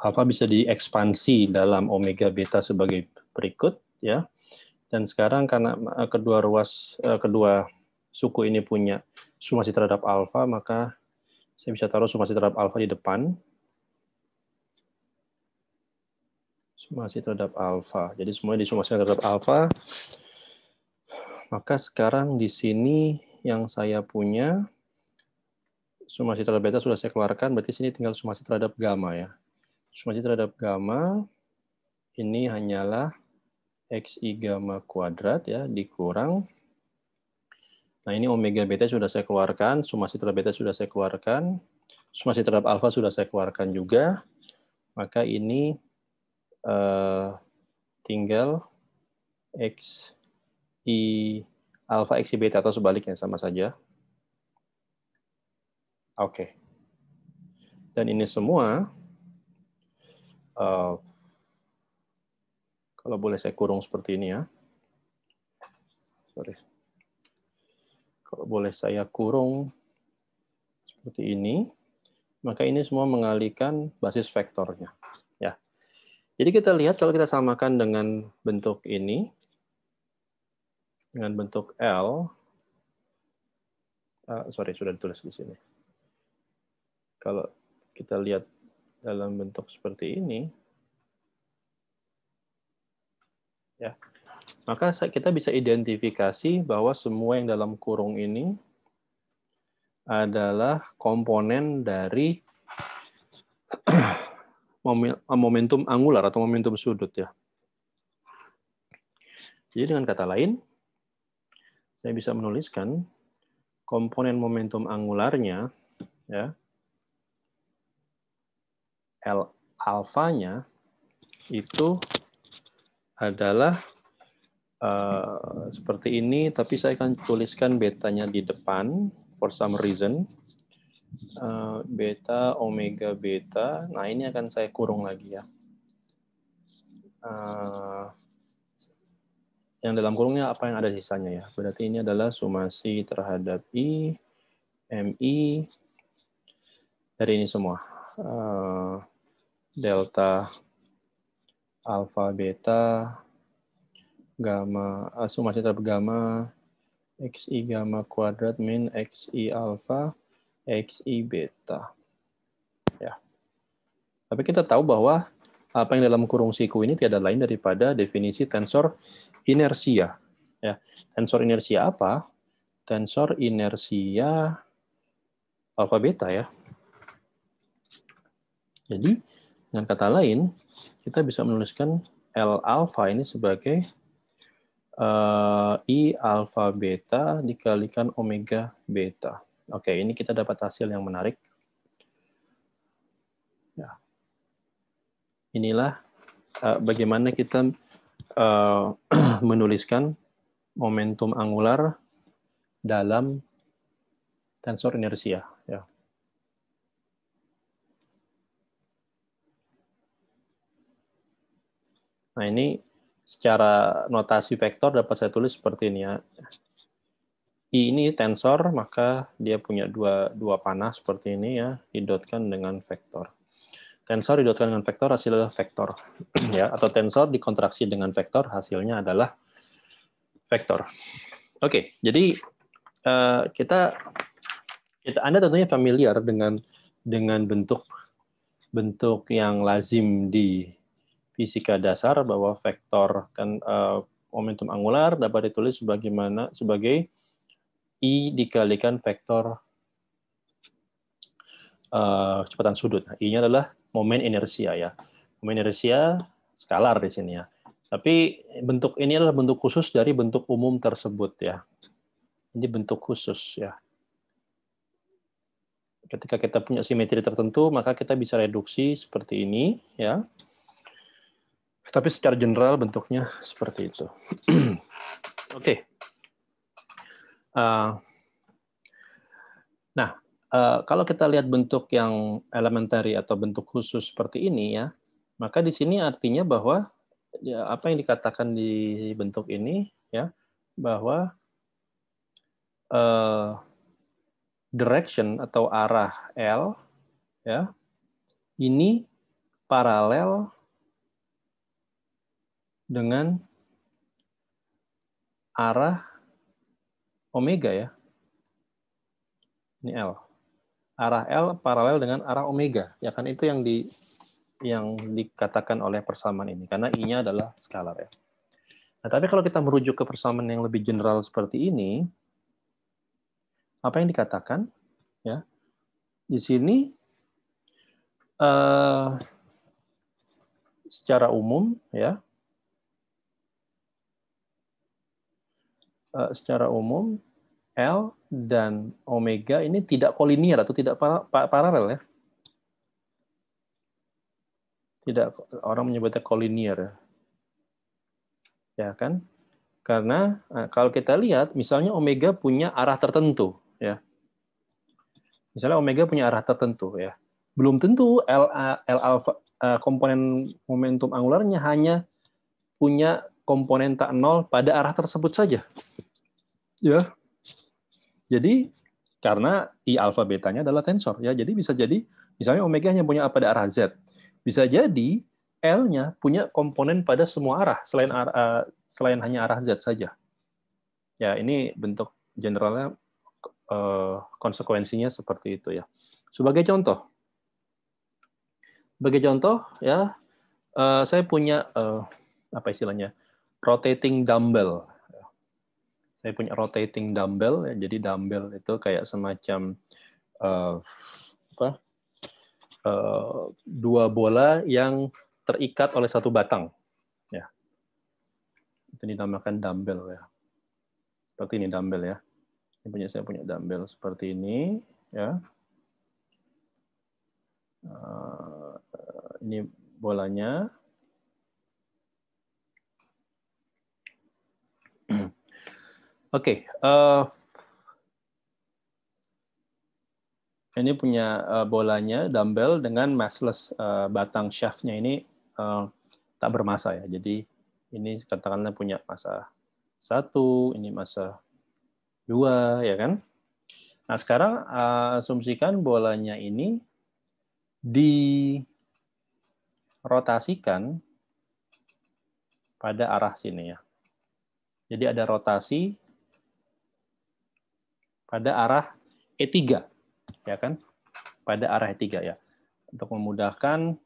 alpha bisa diekspansi dalam omega beta sebagai berikut ya. Dan sekarang karena eh, kedua ruas eh, kedua suku ini punya sumasi terhadap alfa maka saya bisa taruh sumasi terhadap alfa di depan masih terhadap alfa. Jadi semuanya disomasikan terhadap alfa. Maka sekarang di sini yang saya punya sumasi terhadap beta sudah saya keluarkan, berarti sini tinggal sumasi terhadap gamma ya. sumasi terhadap gamma ini hanyalah xi gamma kuadrat ya dikurang Nah, ini omega beta sudah saya keluarkan, sumasi terhadap beta sudah saya keluarkan, sumasi terhadap alfa sudah saya keluarkan juga. Maka ini Eh, tinggal x i alpha x i beta atau sebaliknya sama saja. Oke. Okay. Dan ini semua uh, kalau boleh saya kurung seperti ini ya. Sorry. Kalau boleh saya kurung seperti ini, maka ini semua mengalihkan basis vektornya. Jadi kita lihat kalau kita samakan dengan bentuk ini, dengan bentuk L, ah, sorry sudah ditulis di sini. Kalau kita lihat dalam bentuk seperti ini, ya, maka kita bisa identifikasi bahwa semua yang dalam kurung ini adalah komponen dari momentum angular atau momentum sudut ya. Jadi dengan kata lain, saya bisa menuliskan komponen momentum angularnya ya L alfanya itu adalah uh, seperti ini tapi saya akan tuliskan betanya di depan for some reason Eh, beta omega beta. Nah, ini akan saya kurung lagi ya. Eh, yang dalam kurungnya apa yang ada sisanya ya. Berarti ini adalah sumasi terhadap I, MI, dari ini semua. Eh, delta, alfa, beta, gamma, uh, sumasi terhadap gamma, XI gamma kuadrat min XI alfa, X xi beta. Ya. Tapi kita tahu bahwa apa yang dalam kurung siku ini tiada lain daripada definisi tensor inersia. Ya. Tensor inersia apa? Tensor inersia alfa beta ya. Jadi dengan kata lain kita bisa menuliskan L alfa ini sebagai uh, I alfa beta dikalikan omega beta. Oke, ini kita dapat hasil yang menarik. Ya. inilah uh, bagaimana kita uh, menuliskan momentum angular dalam tensor inersia. Ya. Nah ini secara notasi vektor dapat saya tulis seperti ini ya. I ini tensor, maka dia punya dua, dua panah seperti ini ya, didotkan dengan vektor. Tensor didotkan dengan vektor, hasilnya vektor. ya, atau tensor dikontraksi dengan vektor, hasilnya adalah vektor. Oke, jadi uh, kita, kita Anda tentunya familiar dengan dengan bentuk bentuk yang lazim di fisika dasar bahwa vektor kan uh, momentum angular dapat ditulis sebagaimana sebagai I dikalikan vektor uh, kecepatan sudut. Nah, I-nya adalah momen inersia ya. Momen inersia skalar di sini ya. Tapi bentuk ini adalah bentuk khusus dari bentuk umum tersebut ya. Ini bentuk khusus ya. Ketika kita punya simetri tertentu, maka kita bisa reduksi seperti ini ya. Tapi secara general bentuknya seperti itu. Oke. Okay. Eh, nah, eh, kalau kita lihat bentuk yang elementary atau bentuk khusus seperti ini ya, maka di sini artinya bahwa ya, apa yang dikatakan di bentuk ini ya bahwa eh, direction atau arah L ya ini paralel dengan arah omega ya. Ini L. Arah L paralel dengan arah omega. Ya kan itu yang di yang dikatakan oleh persamaan ini karena i-nya adalah skalar ya. Nah, tapi kalau kita merujuk ke persamaan yang lebih general seperti ini apa yang dikatakan ya? Di sini eh, secara umum ya Eh, secara umum L dan omega ini tidak kolinier atau tidak paralel ya. Tidak orang menyebutnya kolinier. Ya. ya kan? Karena eh, kalau kita lihat misalnya omega punya arah tertentu ya. Misalnya omega punya arah tertentu ya. Belum tentu L, L alpha eh, komponen momentum angularnya hanya punya komponen tak nol pada arah tersebut saja. Ya. Jadi karena i alfa betanya adalah tensor ya. Jadi bisa jadi misalnya omega hanya punya pada arah z. Bisa jadi L-nya punya komponen pada semua arah selain arah, eh, selain hanya arah z saja. Ya, ini bentuk generalnya eh, konsekuensinya seperti itu ya. Sebagai contoh, sebagai contoh ya, eh, saya punya apa istilahnya? rotating dumbbell. Saya punya rotating dumbbell, ya, jadi dumbbell itu kayak semacam uh, apa, uh, dua bola yang terikat oleh satu batang. Ya. Itu dinamakan dumbbell ya. Seperti ini dumbbell ya. Ini punya saya punya dumbbell seperti ini ya. Uh, ini bolanya Oke, okay, uh, eh, ini punya uh, bolanya dumbbell dengan massless uh, eh, batang shaftnya ini uh, tak bermasa ya. Jadi ini katakanlah punya masa satu, ini masa dua, ya kan? Nah sekarang uh, asumsikan bolanya ini dirotasikan pada arah sini ya. Jadi ada rotasi pada arah E3, ya kan? Pada arah E3 ya. Untuk memudahkan,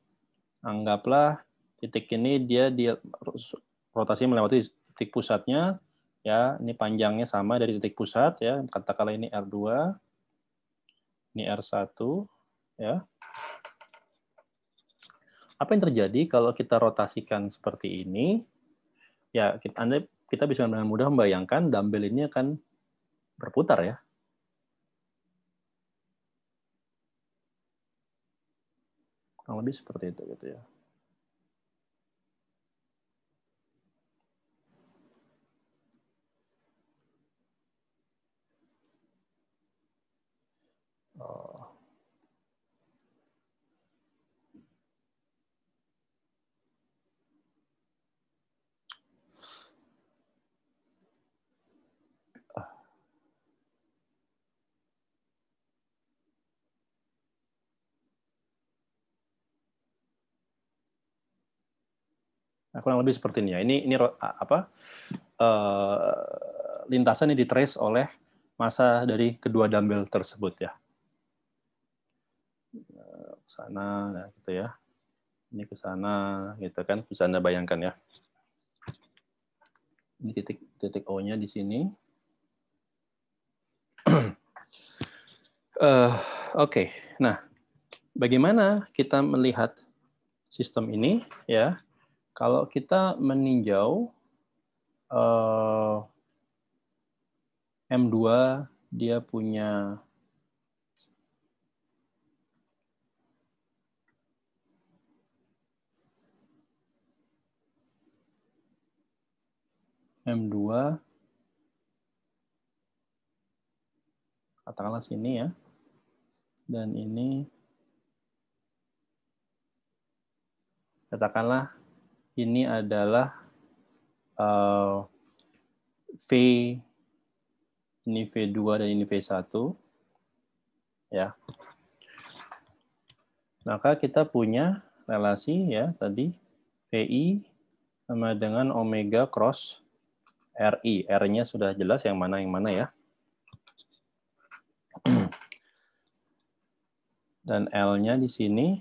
anggaplah titik ini dia dia rotasi melewati titik pusatnya, ya. Ini panjangnya sama dari titik pusat, ya. Katakanlah ini R2, ini R1, ya. Apa yang terjadi kalau kita rotasikan seperti ini? Ya, kita, Anda kita bisa dengan mudah membayangkan dumbbell ini akan berputar ya lebih seperti itu gitu ya Nah, kurang lebih seperti ini ya. Ini ini apa? Uh, lintasan yang ditrace oleh masa dari kedua dumbbell tersebut ya. Ke sana ya, gitu ya. Ini ke sana gitu kan bisa Anda bayangkan ya. Ini titik titik O-nya di sini. uh, oke. Okay. Nah, bagaimana kita melihat sistem ini ya? Kalau kita meninjau uh, eh, M2 dia punya M2 katakanlah sini ya dan ini katakanlah ini adalah uh, V ini V2 dan ini V1 ya. Maka kita punya relasi ya tadi VI sama dengan omega cross RI. R-nya sudah jelas yang mana yang mana ya. Dan L-nya di sini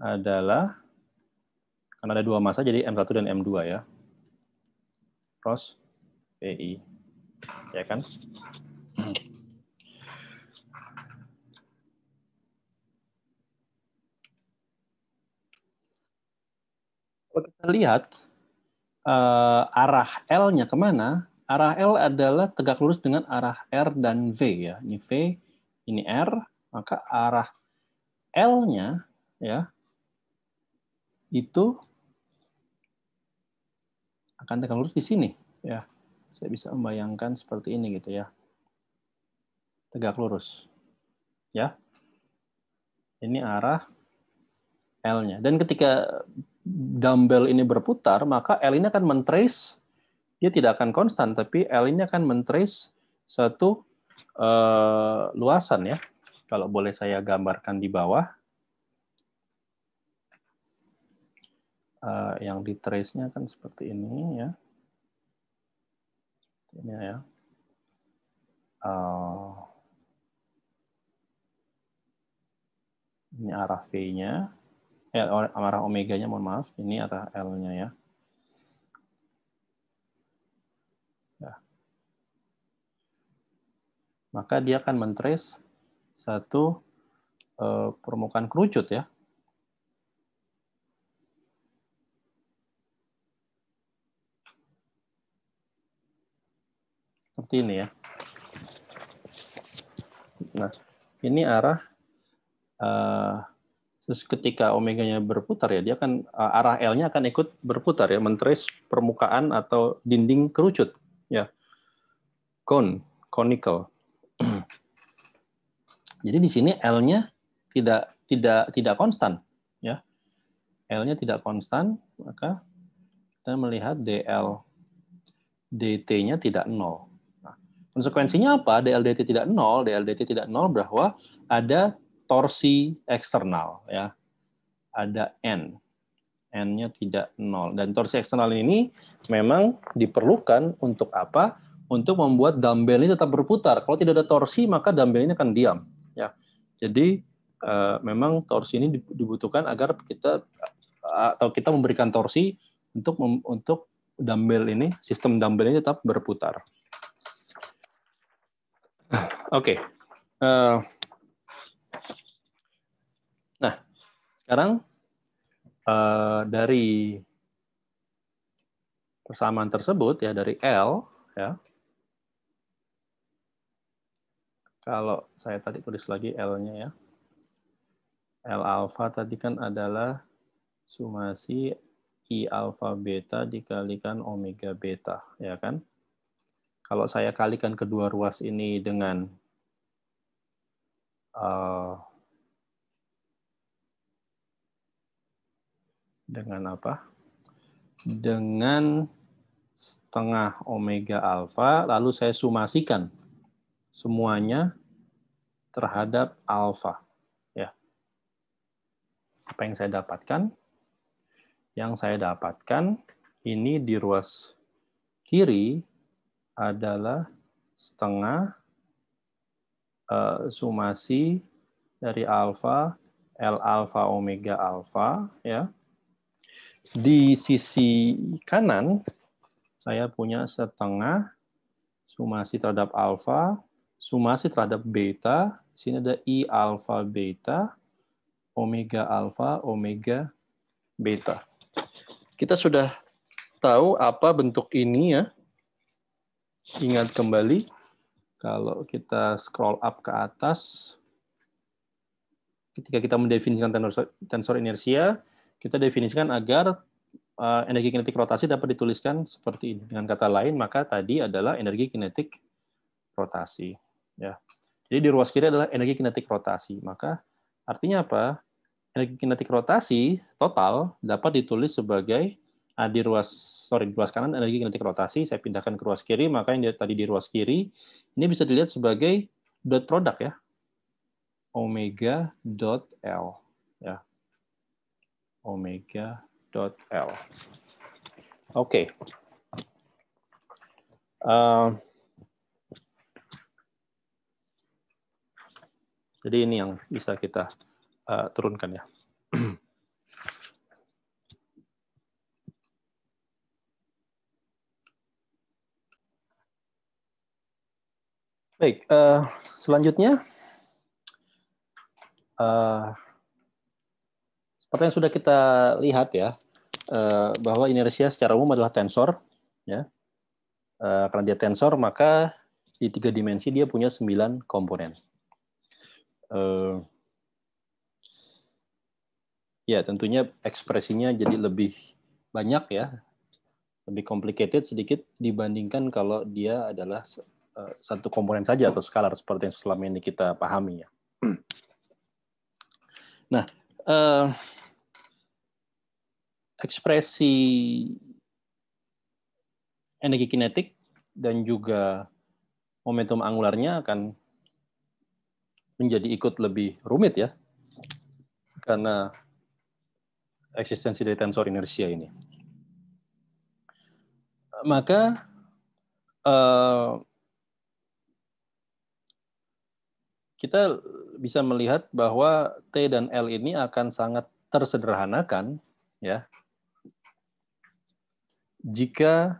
adalah karena ada dua masa jadi M1 dan M2 ya. Cross PI. Ya kan? Kalau kita lihat uh, arah L-nya kemana, arah L adalah tegak lurus dengan arah R dan V ya. Ini V, ini R, maka arah L-nya ya itu akan tegak lurus di sini ya saya bisa membayangkan seperti ini gitu ya tegak lurus ya ini arah L-nya dan ketika dumbbell ini berputar maka L ini akan mentrace dia tidak akan konstan tapi L ini akan mentrace satu uh, luasan ya kalau boleh saya gambarkan di bawah uh, yang di trace-nya kan seperti ini ya. Ini ya. Uh, ini arah V-nya, eh, arah omeganya mohon maaf, ini arah L-nya ya. ya. Maka dia akan mentrace satu eh, permukaan kerucut ya, seperti ini ya. Nah, ini arah uh, terus ketika omeganya berputar ya, dia akan uh, arah L-nya akan ikut berputar ya, mentrace permukaan atau dinding kerucut ya. Cone, conical. Jadi di sini L-nya tidak tidak tidak konstan ya. L-nya tidak konstan, maka kita melihat DL DT-nya tidak nol. Konsekuensinya apa? DLDT tidak nol, DLDT tidak nol bahwa ada torsi eksternal ya. Ada N. N-nya tidak nol. Dan torsi eksternal ini memang diperlukan untuk apa? Untuk membuat dumbbell ini tetap berputar. Kalau tidak ada torsi, maka dumbbell ini akan diam. Ya. Jadi eh, memang torsi ini dibutuhkan agar kita eh, atau kita memberikan torsi untuk untuk dumbbell ini, sistem dumbbell ini tetap berputar. Oke. Okay. Uh, eh, nah, sekarang uh, dari persamaan tersebut ya dari L ya. Kalau saya tadi tulis lagi L-nya ya. L alfa tadi kan adalah sumasi I alfa beta dikalikan omega beta, ya kan? Kalau saya kalikan kedua ruas ini dengan Eh, dengan apa? Dengan setengah omega alfa, lalu saya sumasikan semuanya terhadap alfa. Ya. Apa yang saya dapatkan? Yang saya dapatkan ini di ruas kiri adalah setengah Eh, sumasi dari alfa L alfa omega alfa ya. Di sisi kanan saya punya setengah sumasi terhadap alfa, sumasi terhadap beta, sini ada I alfa beta, omega alfa, omega beta. Kita sudah tahu apa bentuk ini ya. Ingat kembali kalau kita scroll up ke atas, ketika kita mendefinisikan tensor, tensor inersia, kita definisikan agar eh, energi kinetik rotasi dapat dituliskan seperti ini. Dengan kata lain, maka tadi adalah energi kinetik rotasi. Ya. Jadi di ruas kiri adalah energi kinetik rotasi. Maka artinya apa? Energi kinetik rotasi total dapat ditulis sebagai Ah, di ruas sorry di ruas kanan energi kinetik rotasi saya pindahkan ke ruas kiri maka yang tadi di ruas kiri ini bisa dilihat sebagai dot product ya omega dot l ya omega dot l oke okay. uh, jadi ini yang bisa kita uh, turunkan ya Baik, uh, selanjutnya uh, seperti yang sudah kita lihat ya uh, bahwa inersia secara umum adalah tensor, ya. Uh, karena dia tensor maka di tiga dimensi dia punya sembilan komponen. Uh, ya tentunya ekspresinya jadi lebih banyak ya, lebih complicated sedikit dibandingkan kalau dia adalah Eh, satu komponen saja atau skalar seperti yang selama ini kita pahami ya. Nah, eh, ekspresi energi kinetik dan juga momentum angularnya akan menjadi ikut lebih rumit ya karena eksistensi dari tensor inersia ini. Maka eh, kita bisa melihat bahwa T dan L ini akan sangat tersederhanakan ya jika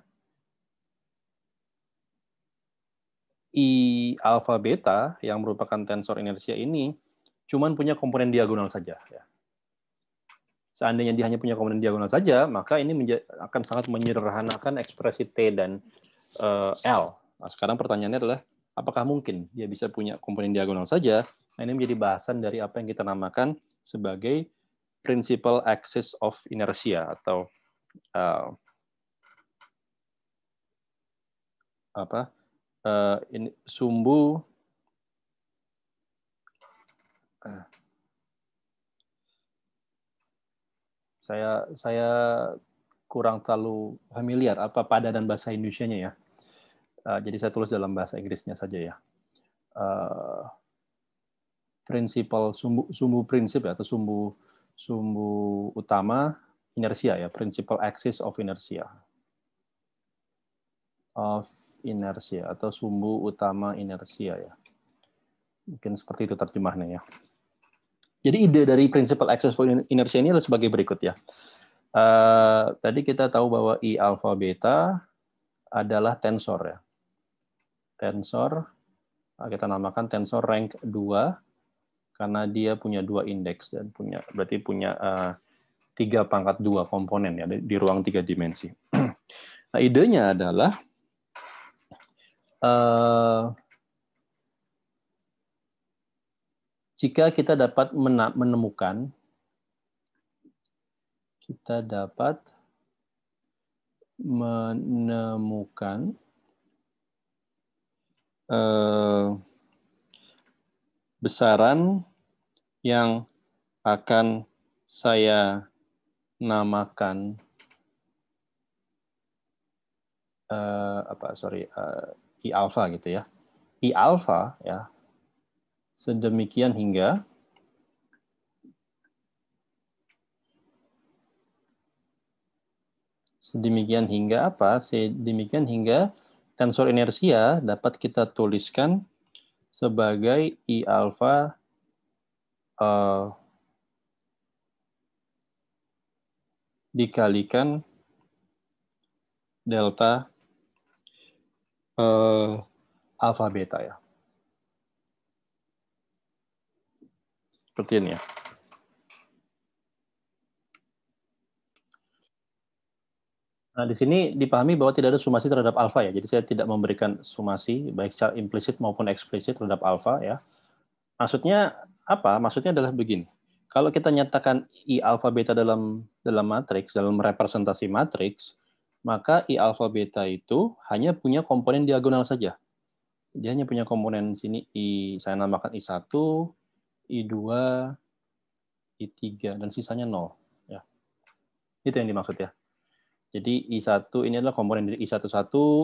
I alfa beta yang merupakan tensor inersia ini cuman punya komponen diagonal saja ya. Seandainya dia hanya punya komponen diagonal saja, maka ini akan sangat menyederhanakan ekspresi T dan uh, L. Nah, sekarang pertanyaannya adalah apakah mungkin dia bisa punya komponen diagonal saja? Nah, ini menjadi bahasan dari apa yang kita namakan sebagai principal axis of inertia atau uh, apa uh, ini sumbu uh, saya saya kurang terlalu familiar apa pada dan bahasa Indonesia-nya ya Eh, jadi saya tulis dalam bahasa Inggrisnya saja ya. Uh, prinsipal sumbu, sumbu prinsip ya, atau sumbu sumbu utama inersia ya, principal axis of inertia. Of inersia atau sumbu utama inersia ya. Mungkin seperti itu terjemahnya ya. Jadi ide dari principal axis of inertia ini adalah sebagai berikut ya. Uh, tadi kita tahu bahwa I alfa beta adalah tensor ya tensor nah, kita namakan tensor rank 2 karena dia punya dua indeks dan punya berarti punya eh, tiga pangkat dua komponen ya di ruang tiga dimensi. Nah idenya adalah uh, jika kita dapat menemukan kita dapat menemukan Eh, besaran yang akan saya namakan uh, apa sorry uh, eh, i alpha gitu ya i alpha ya sedemikian hingga sedemikian hingga apa? Sedemikian hingga tensor inersia dapat kita tuliskan sebagai I alpha uh, dikalikan delta uh, eh, alfa beta ya. Seperti ini ya. Nah, di sini dipahami bahwa tidak ada sumasi terhadap alfa ya. Jadi saya tidak memberikan sumasi baik secara implisit maupun eksplisit terhadap alfa ya. Maksudnya apa? Maksudnya adalah begini. Kalau kita nyatakan I alfa beta dalam dalam matriks, dalam representasi matriks, maka I alfa beta itu hanya punya komponen diagonal saja. Dia hanya punya komponen sini I saya namakan I1, I2, I3 dan sisanya nol ya. Itu yang dimaksud ya. Jadi I1 ini adalah komponen dari I11,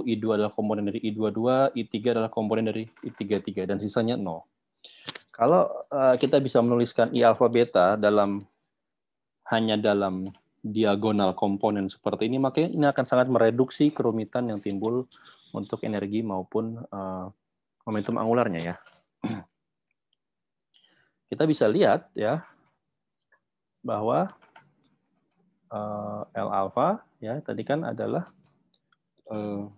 I2 adalah komponen dari I22, I3 adalah komponen dari I33, dan sisanya 0. Kalau eh, kita bisa menuliskan I alfa beta dalam hanya dalam diagonal komponen seperti ini, maka ini akan sangat mereduksi kerumitan yang timbul untuk energi maupun eh, momentum angularnya ya. Kita bisa lihat ya bahwa Eh, L alpha ya tadi kan adalah uh,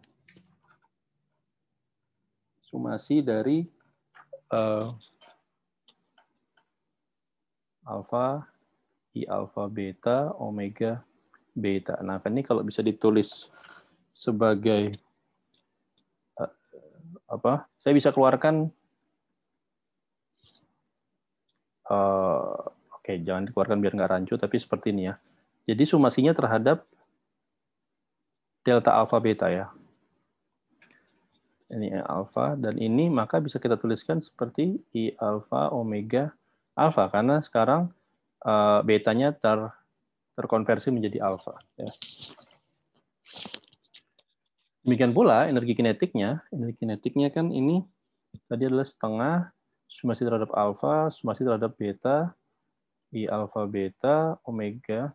sumasi dari uh, alpha i alpha beta omega beta. Nah, kan ini kalau bisa ditulis sebagai uh, apa? Saya bisa keluarkan uh, oke, jangan dikeluarkan biar nggak rancu tapi seperti ini ya. Jadi sumasinya terhadap delta alfa beta ya. Ini alfa dan ini maka bisa kita tuliskan seperti I alfa omega alfa karena sekarang uh, betanya ter terkonversi menjadi alfa ya. Demikian pula energi kinetiknya, energi kinetiknya kan ini tadi adalah setengah sumasi terhadap alfa, sumasi terhadap beta, I alfa beta, omega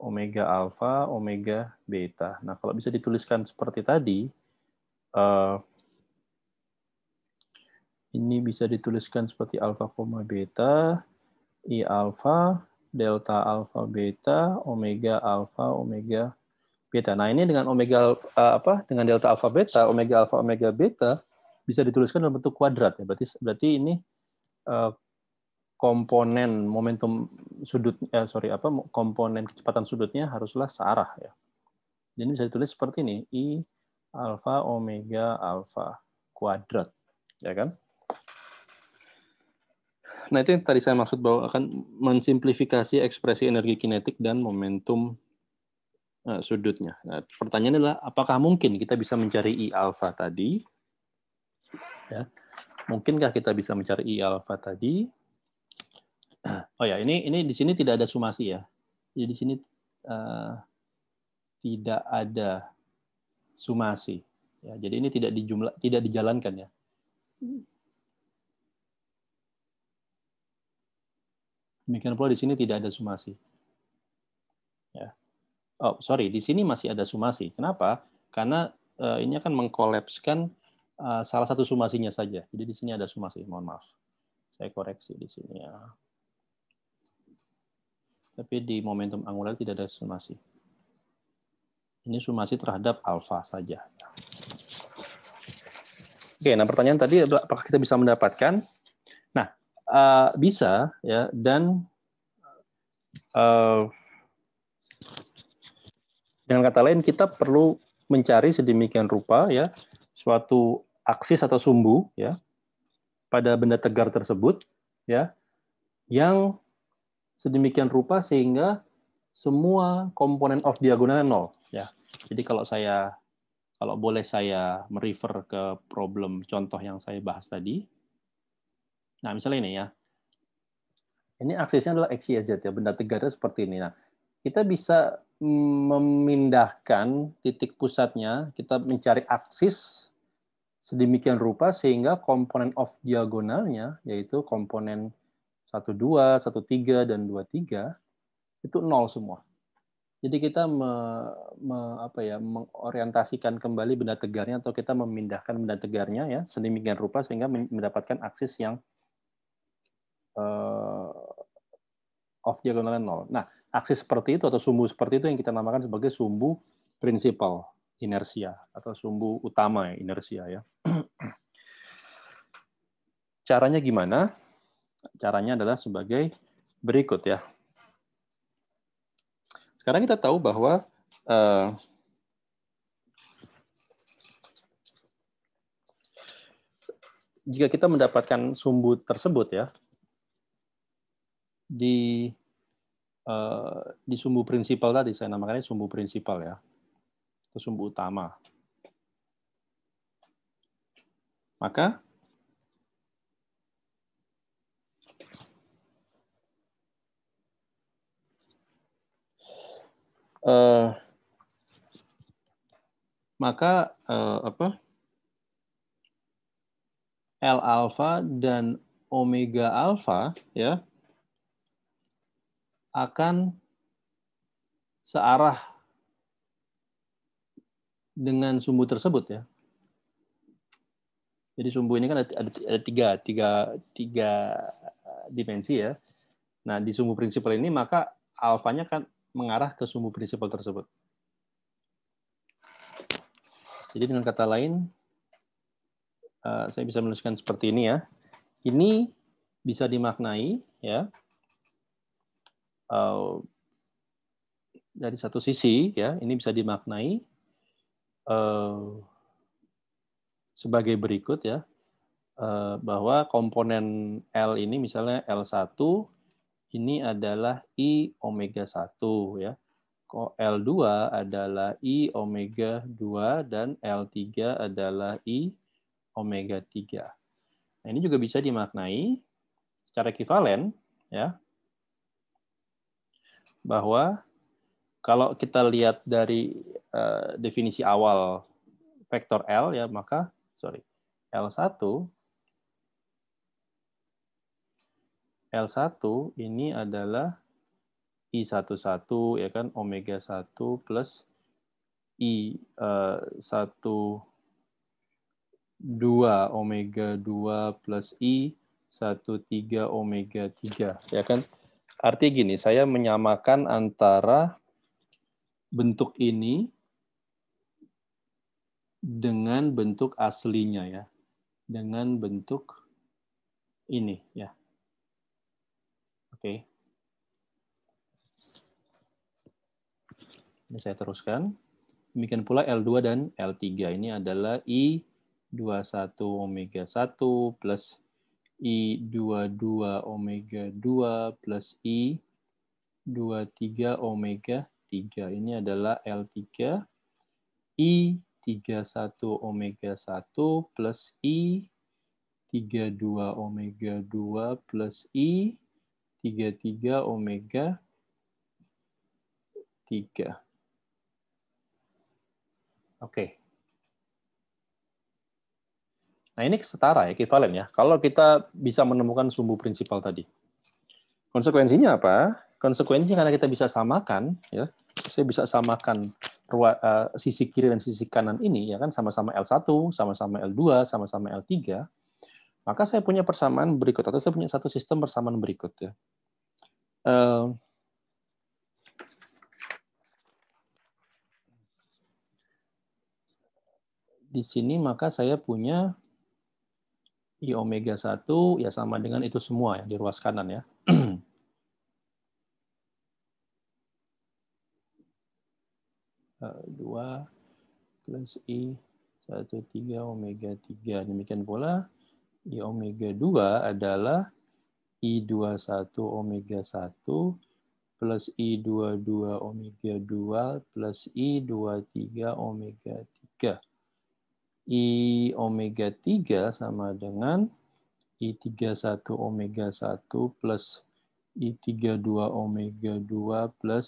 omega alfa, omega beta. Nah, kalau bisa dituliskan seperti tadi, eh, ini bisa dituliskan seperti alfa, beta, I alfa, delta alfa beta, omega alfa, omega beta. Nah, ini dengan omega eh, apa? Dengan delta alfa beta, omega alfa, omega beta bisa dituliskan dalam bentuk kuadrat ya. Berarti berarti ini eh, komponen momentum sudut eh, sorry apa komponen kecepatan sudutnya haruslah searah ya. Jadi bisa ditulis seperti ini i alfa omega alfa kuadrat ya kan? Nah itu yang tadi saya maksud bahwa akan mensimplifikasi ekspresi energi kinetik dan momentum eh, sudutnya. Nah, pertanyaannya adalah apakah mungkin kita bisa mencari i alfa tadi? Ya. Mungkinkah kita bisa mencari i alfa tadi? Oh ya, ini ini di sini tidak ada sumasi ya. Jadi di sini uh, tidak ada sumasi. Ya, jadi ini tidak dijumlah tidak dijalankan ya. Demikian pula di sini tidak ada sumasi. Ya. Oh, sorry, di sini masih ada sumasi. Kenapa? Karena uh, ini akan mengkolapskan uh, salah satu sumasinya saja. Jadi di sini ada sumasi. Mohon maaf, saya koreksi di sini ya tapi di momentum angular tidak ada sumasi. Ini sumasi terhadap alfa saja. Oke, nah pertanyaan tadi apakah kita bisa mendapatkan? Nah, uh, bisa ya dan uh, dengan kata lain kita perlu mencari sedemikian rupa ya suatu aksis atau sumbu ya pada benda tegar tersebut ya yang sedemikian rupa sehingga semua komponen of diagonalnya nol ya. Jadi kalau saya kalau boleh saya merefer ke problem contoh yang saya bahas tadi. Nah, misalnya ini ya. Ini aksesnya adalah X, Y, Z ya, benda tegaknya seperti ini. Nah, kita bisa memindahkan titik pusatnya, kita mencari aksis sedemikian rupa sehingga komponen of diagonalnya, yaitu komponen satu dua satu tiga dan dua tiga itu nol semua. Jadi kita me, me, apa ya, mengorientasikan kembali benda tegarnya atau kita memindahkan benda tegarnya ya sedemikian rupa sehingga mendapatkan aksis yang uh, off diagonal nol. Nah, aksis seperti itu atau sumbu seperti itu yang kita namakan sebagai sumbu prinsipal inersia atau sumbu utama ya, inersia ya. Caranya gimana? Caranya adalah sebagai berikut ya. Sekarang kita tahu bahwa eh, jika kita mendapatkan sumbu tersebut ya di eh, di sumbu prinsipal tadi saya namakannya sumbu prinsipal ya atau sumbu utama maka eh, maka eh, apa L alfa dan omega alfa ya akan searah dengan sumbu tersebut ya. Jadi sumbu ini kan ada, ada, tiga, tiga, tiga dimensi ya. Nah di sumbu prinsipal ini maka alfanya kan mengarah ke sumbu prinsipal tersebut. Jadi dengan kata lain, eh, saya bisa menuliskan seperti ini ya. Ini bisa dimaknai ya eh, dari satu sisi ya ini bisa dimaknai eh, sebagai berikut ya bahwa komponen L ini misalnya L1 ini adalah I omega 1 ya. L2 adalah I omega 2 dan L3 adalah I omega 3. Nah, ini juga bisa dimaknai secara ekivalen ya. Bahwa kalau kita lihat dari uh, definisi awal vektor L ya maka sorry L1 L1 ini adalah I11 ya kan omega 1 plus I1 2 eh, omega 2 plus I13 omega 3 ya kan artinya gini saya menyamakan antara bentuk ini dengan bentuk aslinya ya dengan bentuk ini ya Oke. Ini saya teruskan. Demikian pula L2 dan L3 ini adalah I21 omega 1 plus I22 omega 2 plus I23 omega 3. Ini adalah L3 I31 omega 1 plus I32 omega 2 plus I 33 omega 3. Oke. Okay. Nah, ini setara ya, kivalen ya. Kalau kita bisa menemukan sumbu prinsipal tadi. Konsekuensinya apa? konsekuensi karena kita bisa samakan ya. Saya bisa samakan ruang, eh, sisi kiri dan sisi kanan ini ya kan sama-sama L1, sama-sama L2, sama-sama L3 maka saya punya persamaan berikut atau saya punya satu sistem persamaan berikut ya. Uh, di sini maka saya punya I omega 1 ya sama dengan itu semua ya di ruas kanan ya. Eh, dua plus I 1, 3, omega 3. Demikian pula di omega 2 adalah I21 omega 1 plus I22 omega 2 plus I23 omega 3. I omega 3 sama dengan I31 omega 1 plus I32 omega 2 plus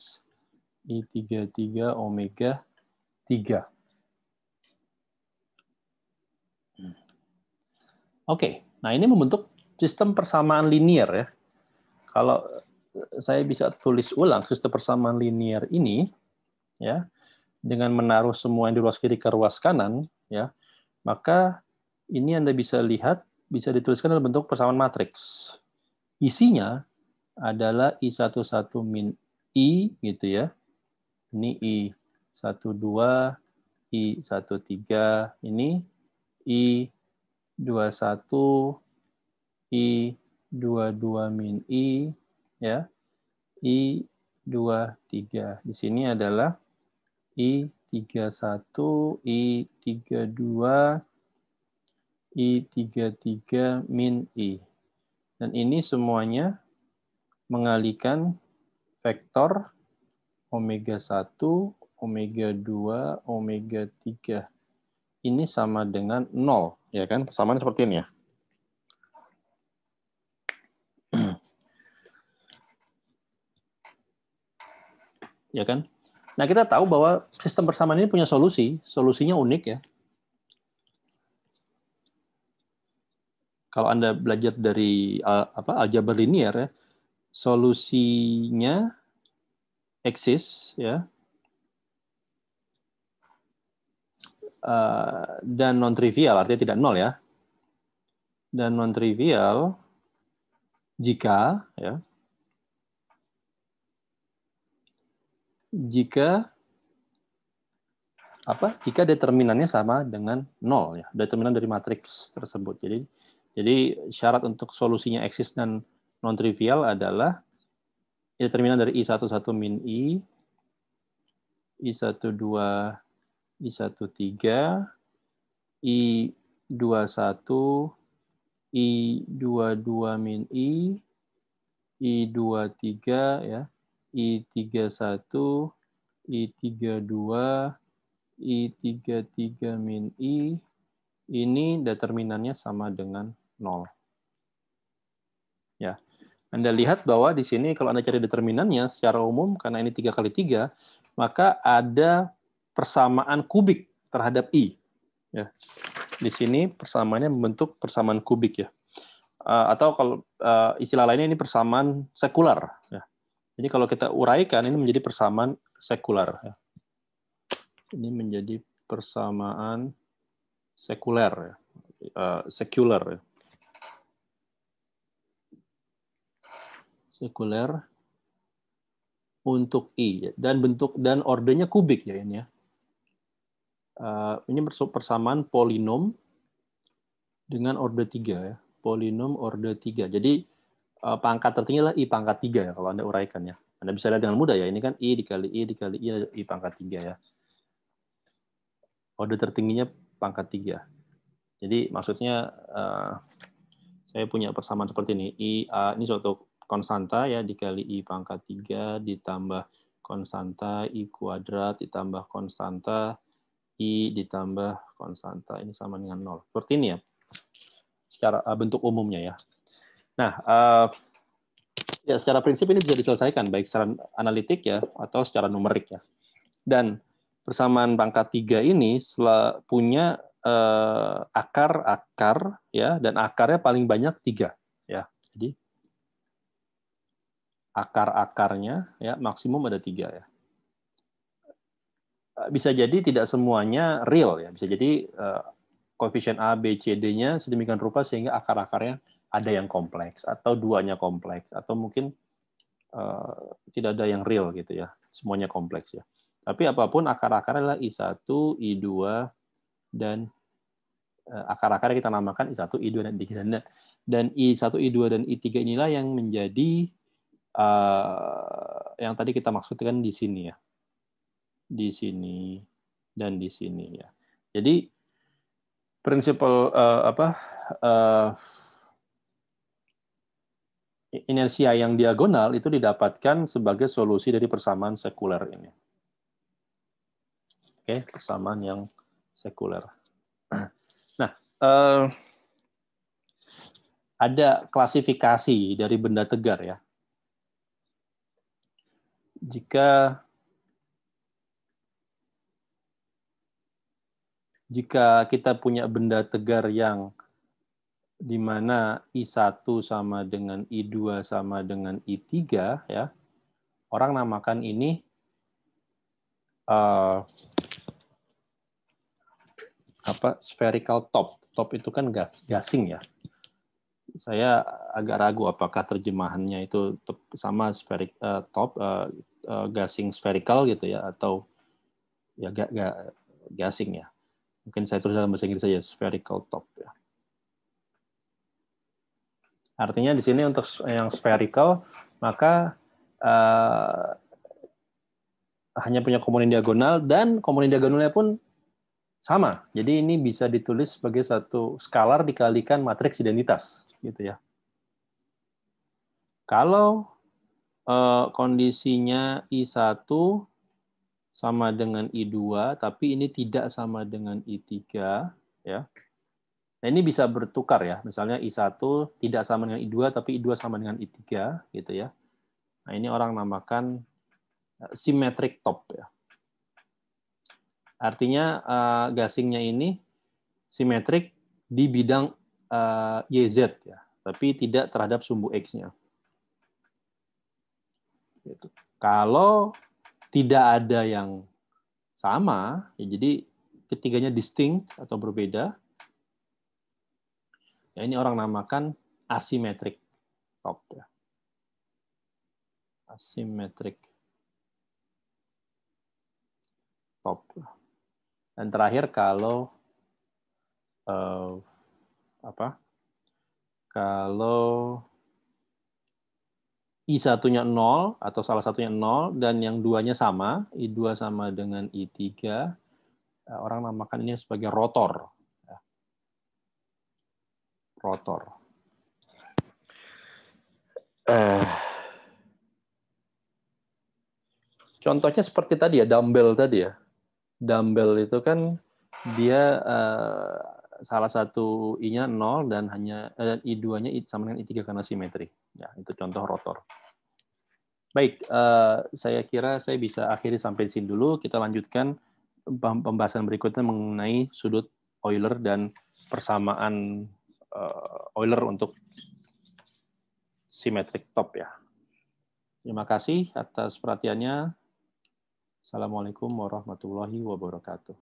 I33 omega 3. Oke, nah ini membentuk sistem persamaan linier ya. Kalau eh, saya bisa tulis ulang sistem persamaan linier ini ya dengan menaruh semua yang di ruas kiri ke ruas kanan ya, maka ini Anda bisa lihat bisa dituliskan dalam bentuk persamaan matriks. Isinya adalah I11 min I gitu ya. Ini I12, I13, ini I 21 I 22 min I ya. I 23. Di sini adalah I 31, I 32, I 33 min I. Dan ini semuanya mengalikan vektor omega 1, omega 2, omega 3 ini sama dengan 0, ya kan? Persamaan seperti ini ya. ya kan? Nah, kita tahu bahwa sistem persamaan ini punya solusi, solusinya unik ya. Kalau Anda belajar dari apa aljabar linear, ya, solusinya eksis ya Eh, dan non trivial artinya tidak nol ya dan non trivial jika ya jika apa jika determinannya sama dengan nol ya determinan dari matriks tersebut jadi jadi syarat untuk solusinya eksis dan non trivial adalah determinan dari i11 min i i12 I13, I21, I22 min I, I23 ya, I31, I32, I33 min I, ini determinannya sama dengan 0. Ya. Anda lihat bahwa di sini kalau Anda cari determinannya secara umum, karena ini 3 kali 3, maka ada persamaan kubik terhadap I. Ya. Di sini persamaannya membentuk persamaan kubik ya. Eh, atau kalau eh, istilah lainnya ini persamaan sekular. Ya. Jadi kalau kita uraikan ini menjadi persamaan sekular. Ya. Ini menjadi persamaan sekuler, ya. Uh, eh, sekuler. Ya. Sekuler untuk i dan bentuk dan ordenya kubik ya ini ya Eh, ini persamaan polinom dengan order 3 ya. Polinom order 3. Jadi eh, pangkat tertinggi adalah i pangkat 3 ya kalau Anda uraikan ya. Anda bisa lihat dengan mudah ya. Ini kan i dikali i dikali i i pangkat 3 ya. Order tertingginya pangkat 3. Jadi maksudnya eh, saya punya persamaan seperti ini. i a ini suatu konstanta ya dikali i pangkat 3 ditambah konstanta i kuadrat ditambah konstanta I ditambah konstanta ini sama dengan 0. Seperti ini ya, secara eh, bentuk umumnya ya. Nah, uh, ya secara prinsip ini bisa diselesaikan baik secara analitik ya atau secara numerik ya. Dan persamaan pangkat tiga ini punya akar-akar eh, ya dan akarnya paling banyak tiga ya. Jadi akar-akarnya ya maksimum ada tiga ya. Eh, bisa jadi tidak semuanya real ya. Bisa jadi uh, koefisien A, B, C, D-nya sedemikian rupa sehingga akar-akarnya ada yang kompleks atau duanya kompleks atau mungkin uh, tidak ada yang real gitu ya. Semuanya kompleks ya. Tapi apapun akar-akarnya adalah I1, I2 dan uh, akar-akarnya kita namakan I1, I2 dan I3 dan dan I1, I2 dan I3 inilah yang menjadi uh, yang tadi kita maksudkan di sini ya di sini, dan di sini ya. Jadi prinsipal uh, apa uh, inersia yang diagonal itu didapatkan sebagai solusi dari persamaan sekuler ini. Oke, persamaan yang sekuler. Nah, uh, ada klasifikasi dari benda tegar ya. Jika jika kita punya benda tegar yang di mana I1 sama dengan I2 sama dengan I3 ya. Orang namakan ini uh, apa spherical top. Top itu kan gasing ya. Saya agak ragu apakah terjemahannya itu sama spherical uh, eh, top uh, uh, gasing spherical gitu ya atau ya gak, gak gasing ya Mungkin saya tulis dalam bahasa Inggris saja, spherical top. Ya. Artinya di sini untuk yang spherical, maka uh, hanya punya komponen diagonal, dan komponen diagonalnya pun sama. Jadi ini bisa ditulis sebagai satu skalar dikalikan matriks identitas, gitu ya. Kalau uh, kondisinya I1 sama dengan I2, tapi ini tidak sama dengan I3, ya. Nah, ini bisa bertukar ya. Misalnya I1 tidak sama dengan I2 tapi I2 sama dengan I3 gitu ya. Nah, ini orang namakan eh, symmetric top ya. Artinya uh, gasingnya ini simetrik di bidang uh, eh, YZ ya, tapi tidak terhadap sumbu X-nya. Gitu. Kalau tidak ada yang sama, ya jadi ketiganya distinct atau berbeda. Ya, ini orang namakan asimetrik top ya. Asimetrik top. Dan terakhir kalau uh, apa? Kalau I satunya 0 atau salah satunya 0 dan yang duanya sama, I2 sama dengan I3. Eh, orang namakan ini sebagai rotor. Ya. Rotor. Eh. Contohnya seperti tadi ya, dumbbell tadi ya. Dumbbell itu kan dia eh, salah satu I-nya 0 dan hanya I2-nya sama dengan I3 karena simetri. Ya, itu contoh rotor. Baik, uh, saya kira saya bisa akhiri sampai di sini dulu. Kita lanjutkan pembahasan berikutnya mengenai sudut Euler dan persamaan uh, Euler untuk simetrik top ya. Terima kasih atas perhatiannya. Assalamualaikum warahmatullahi wabarakatuh.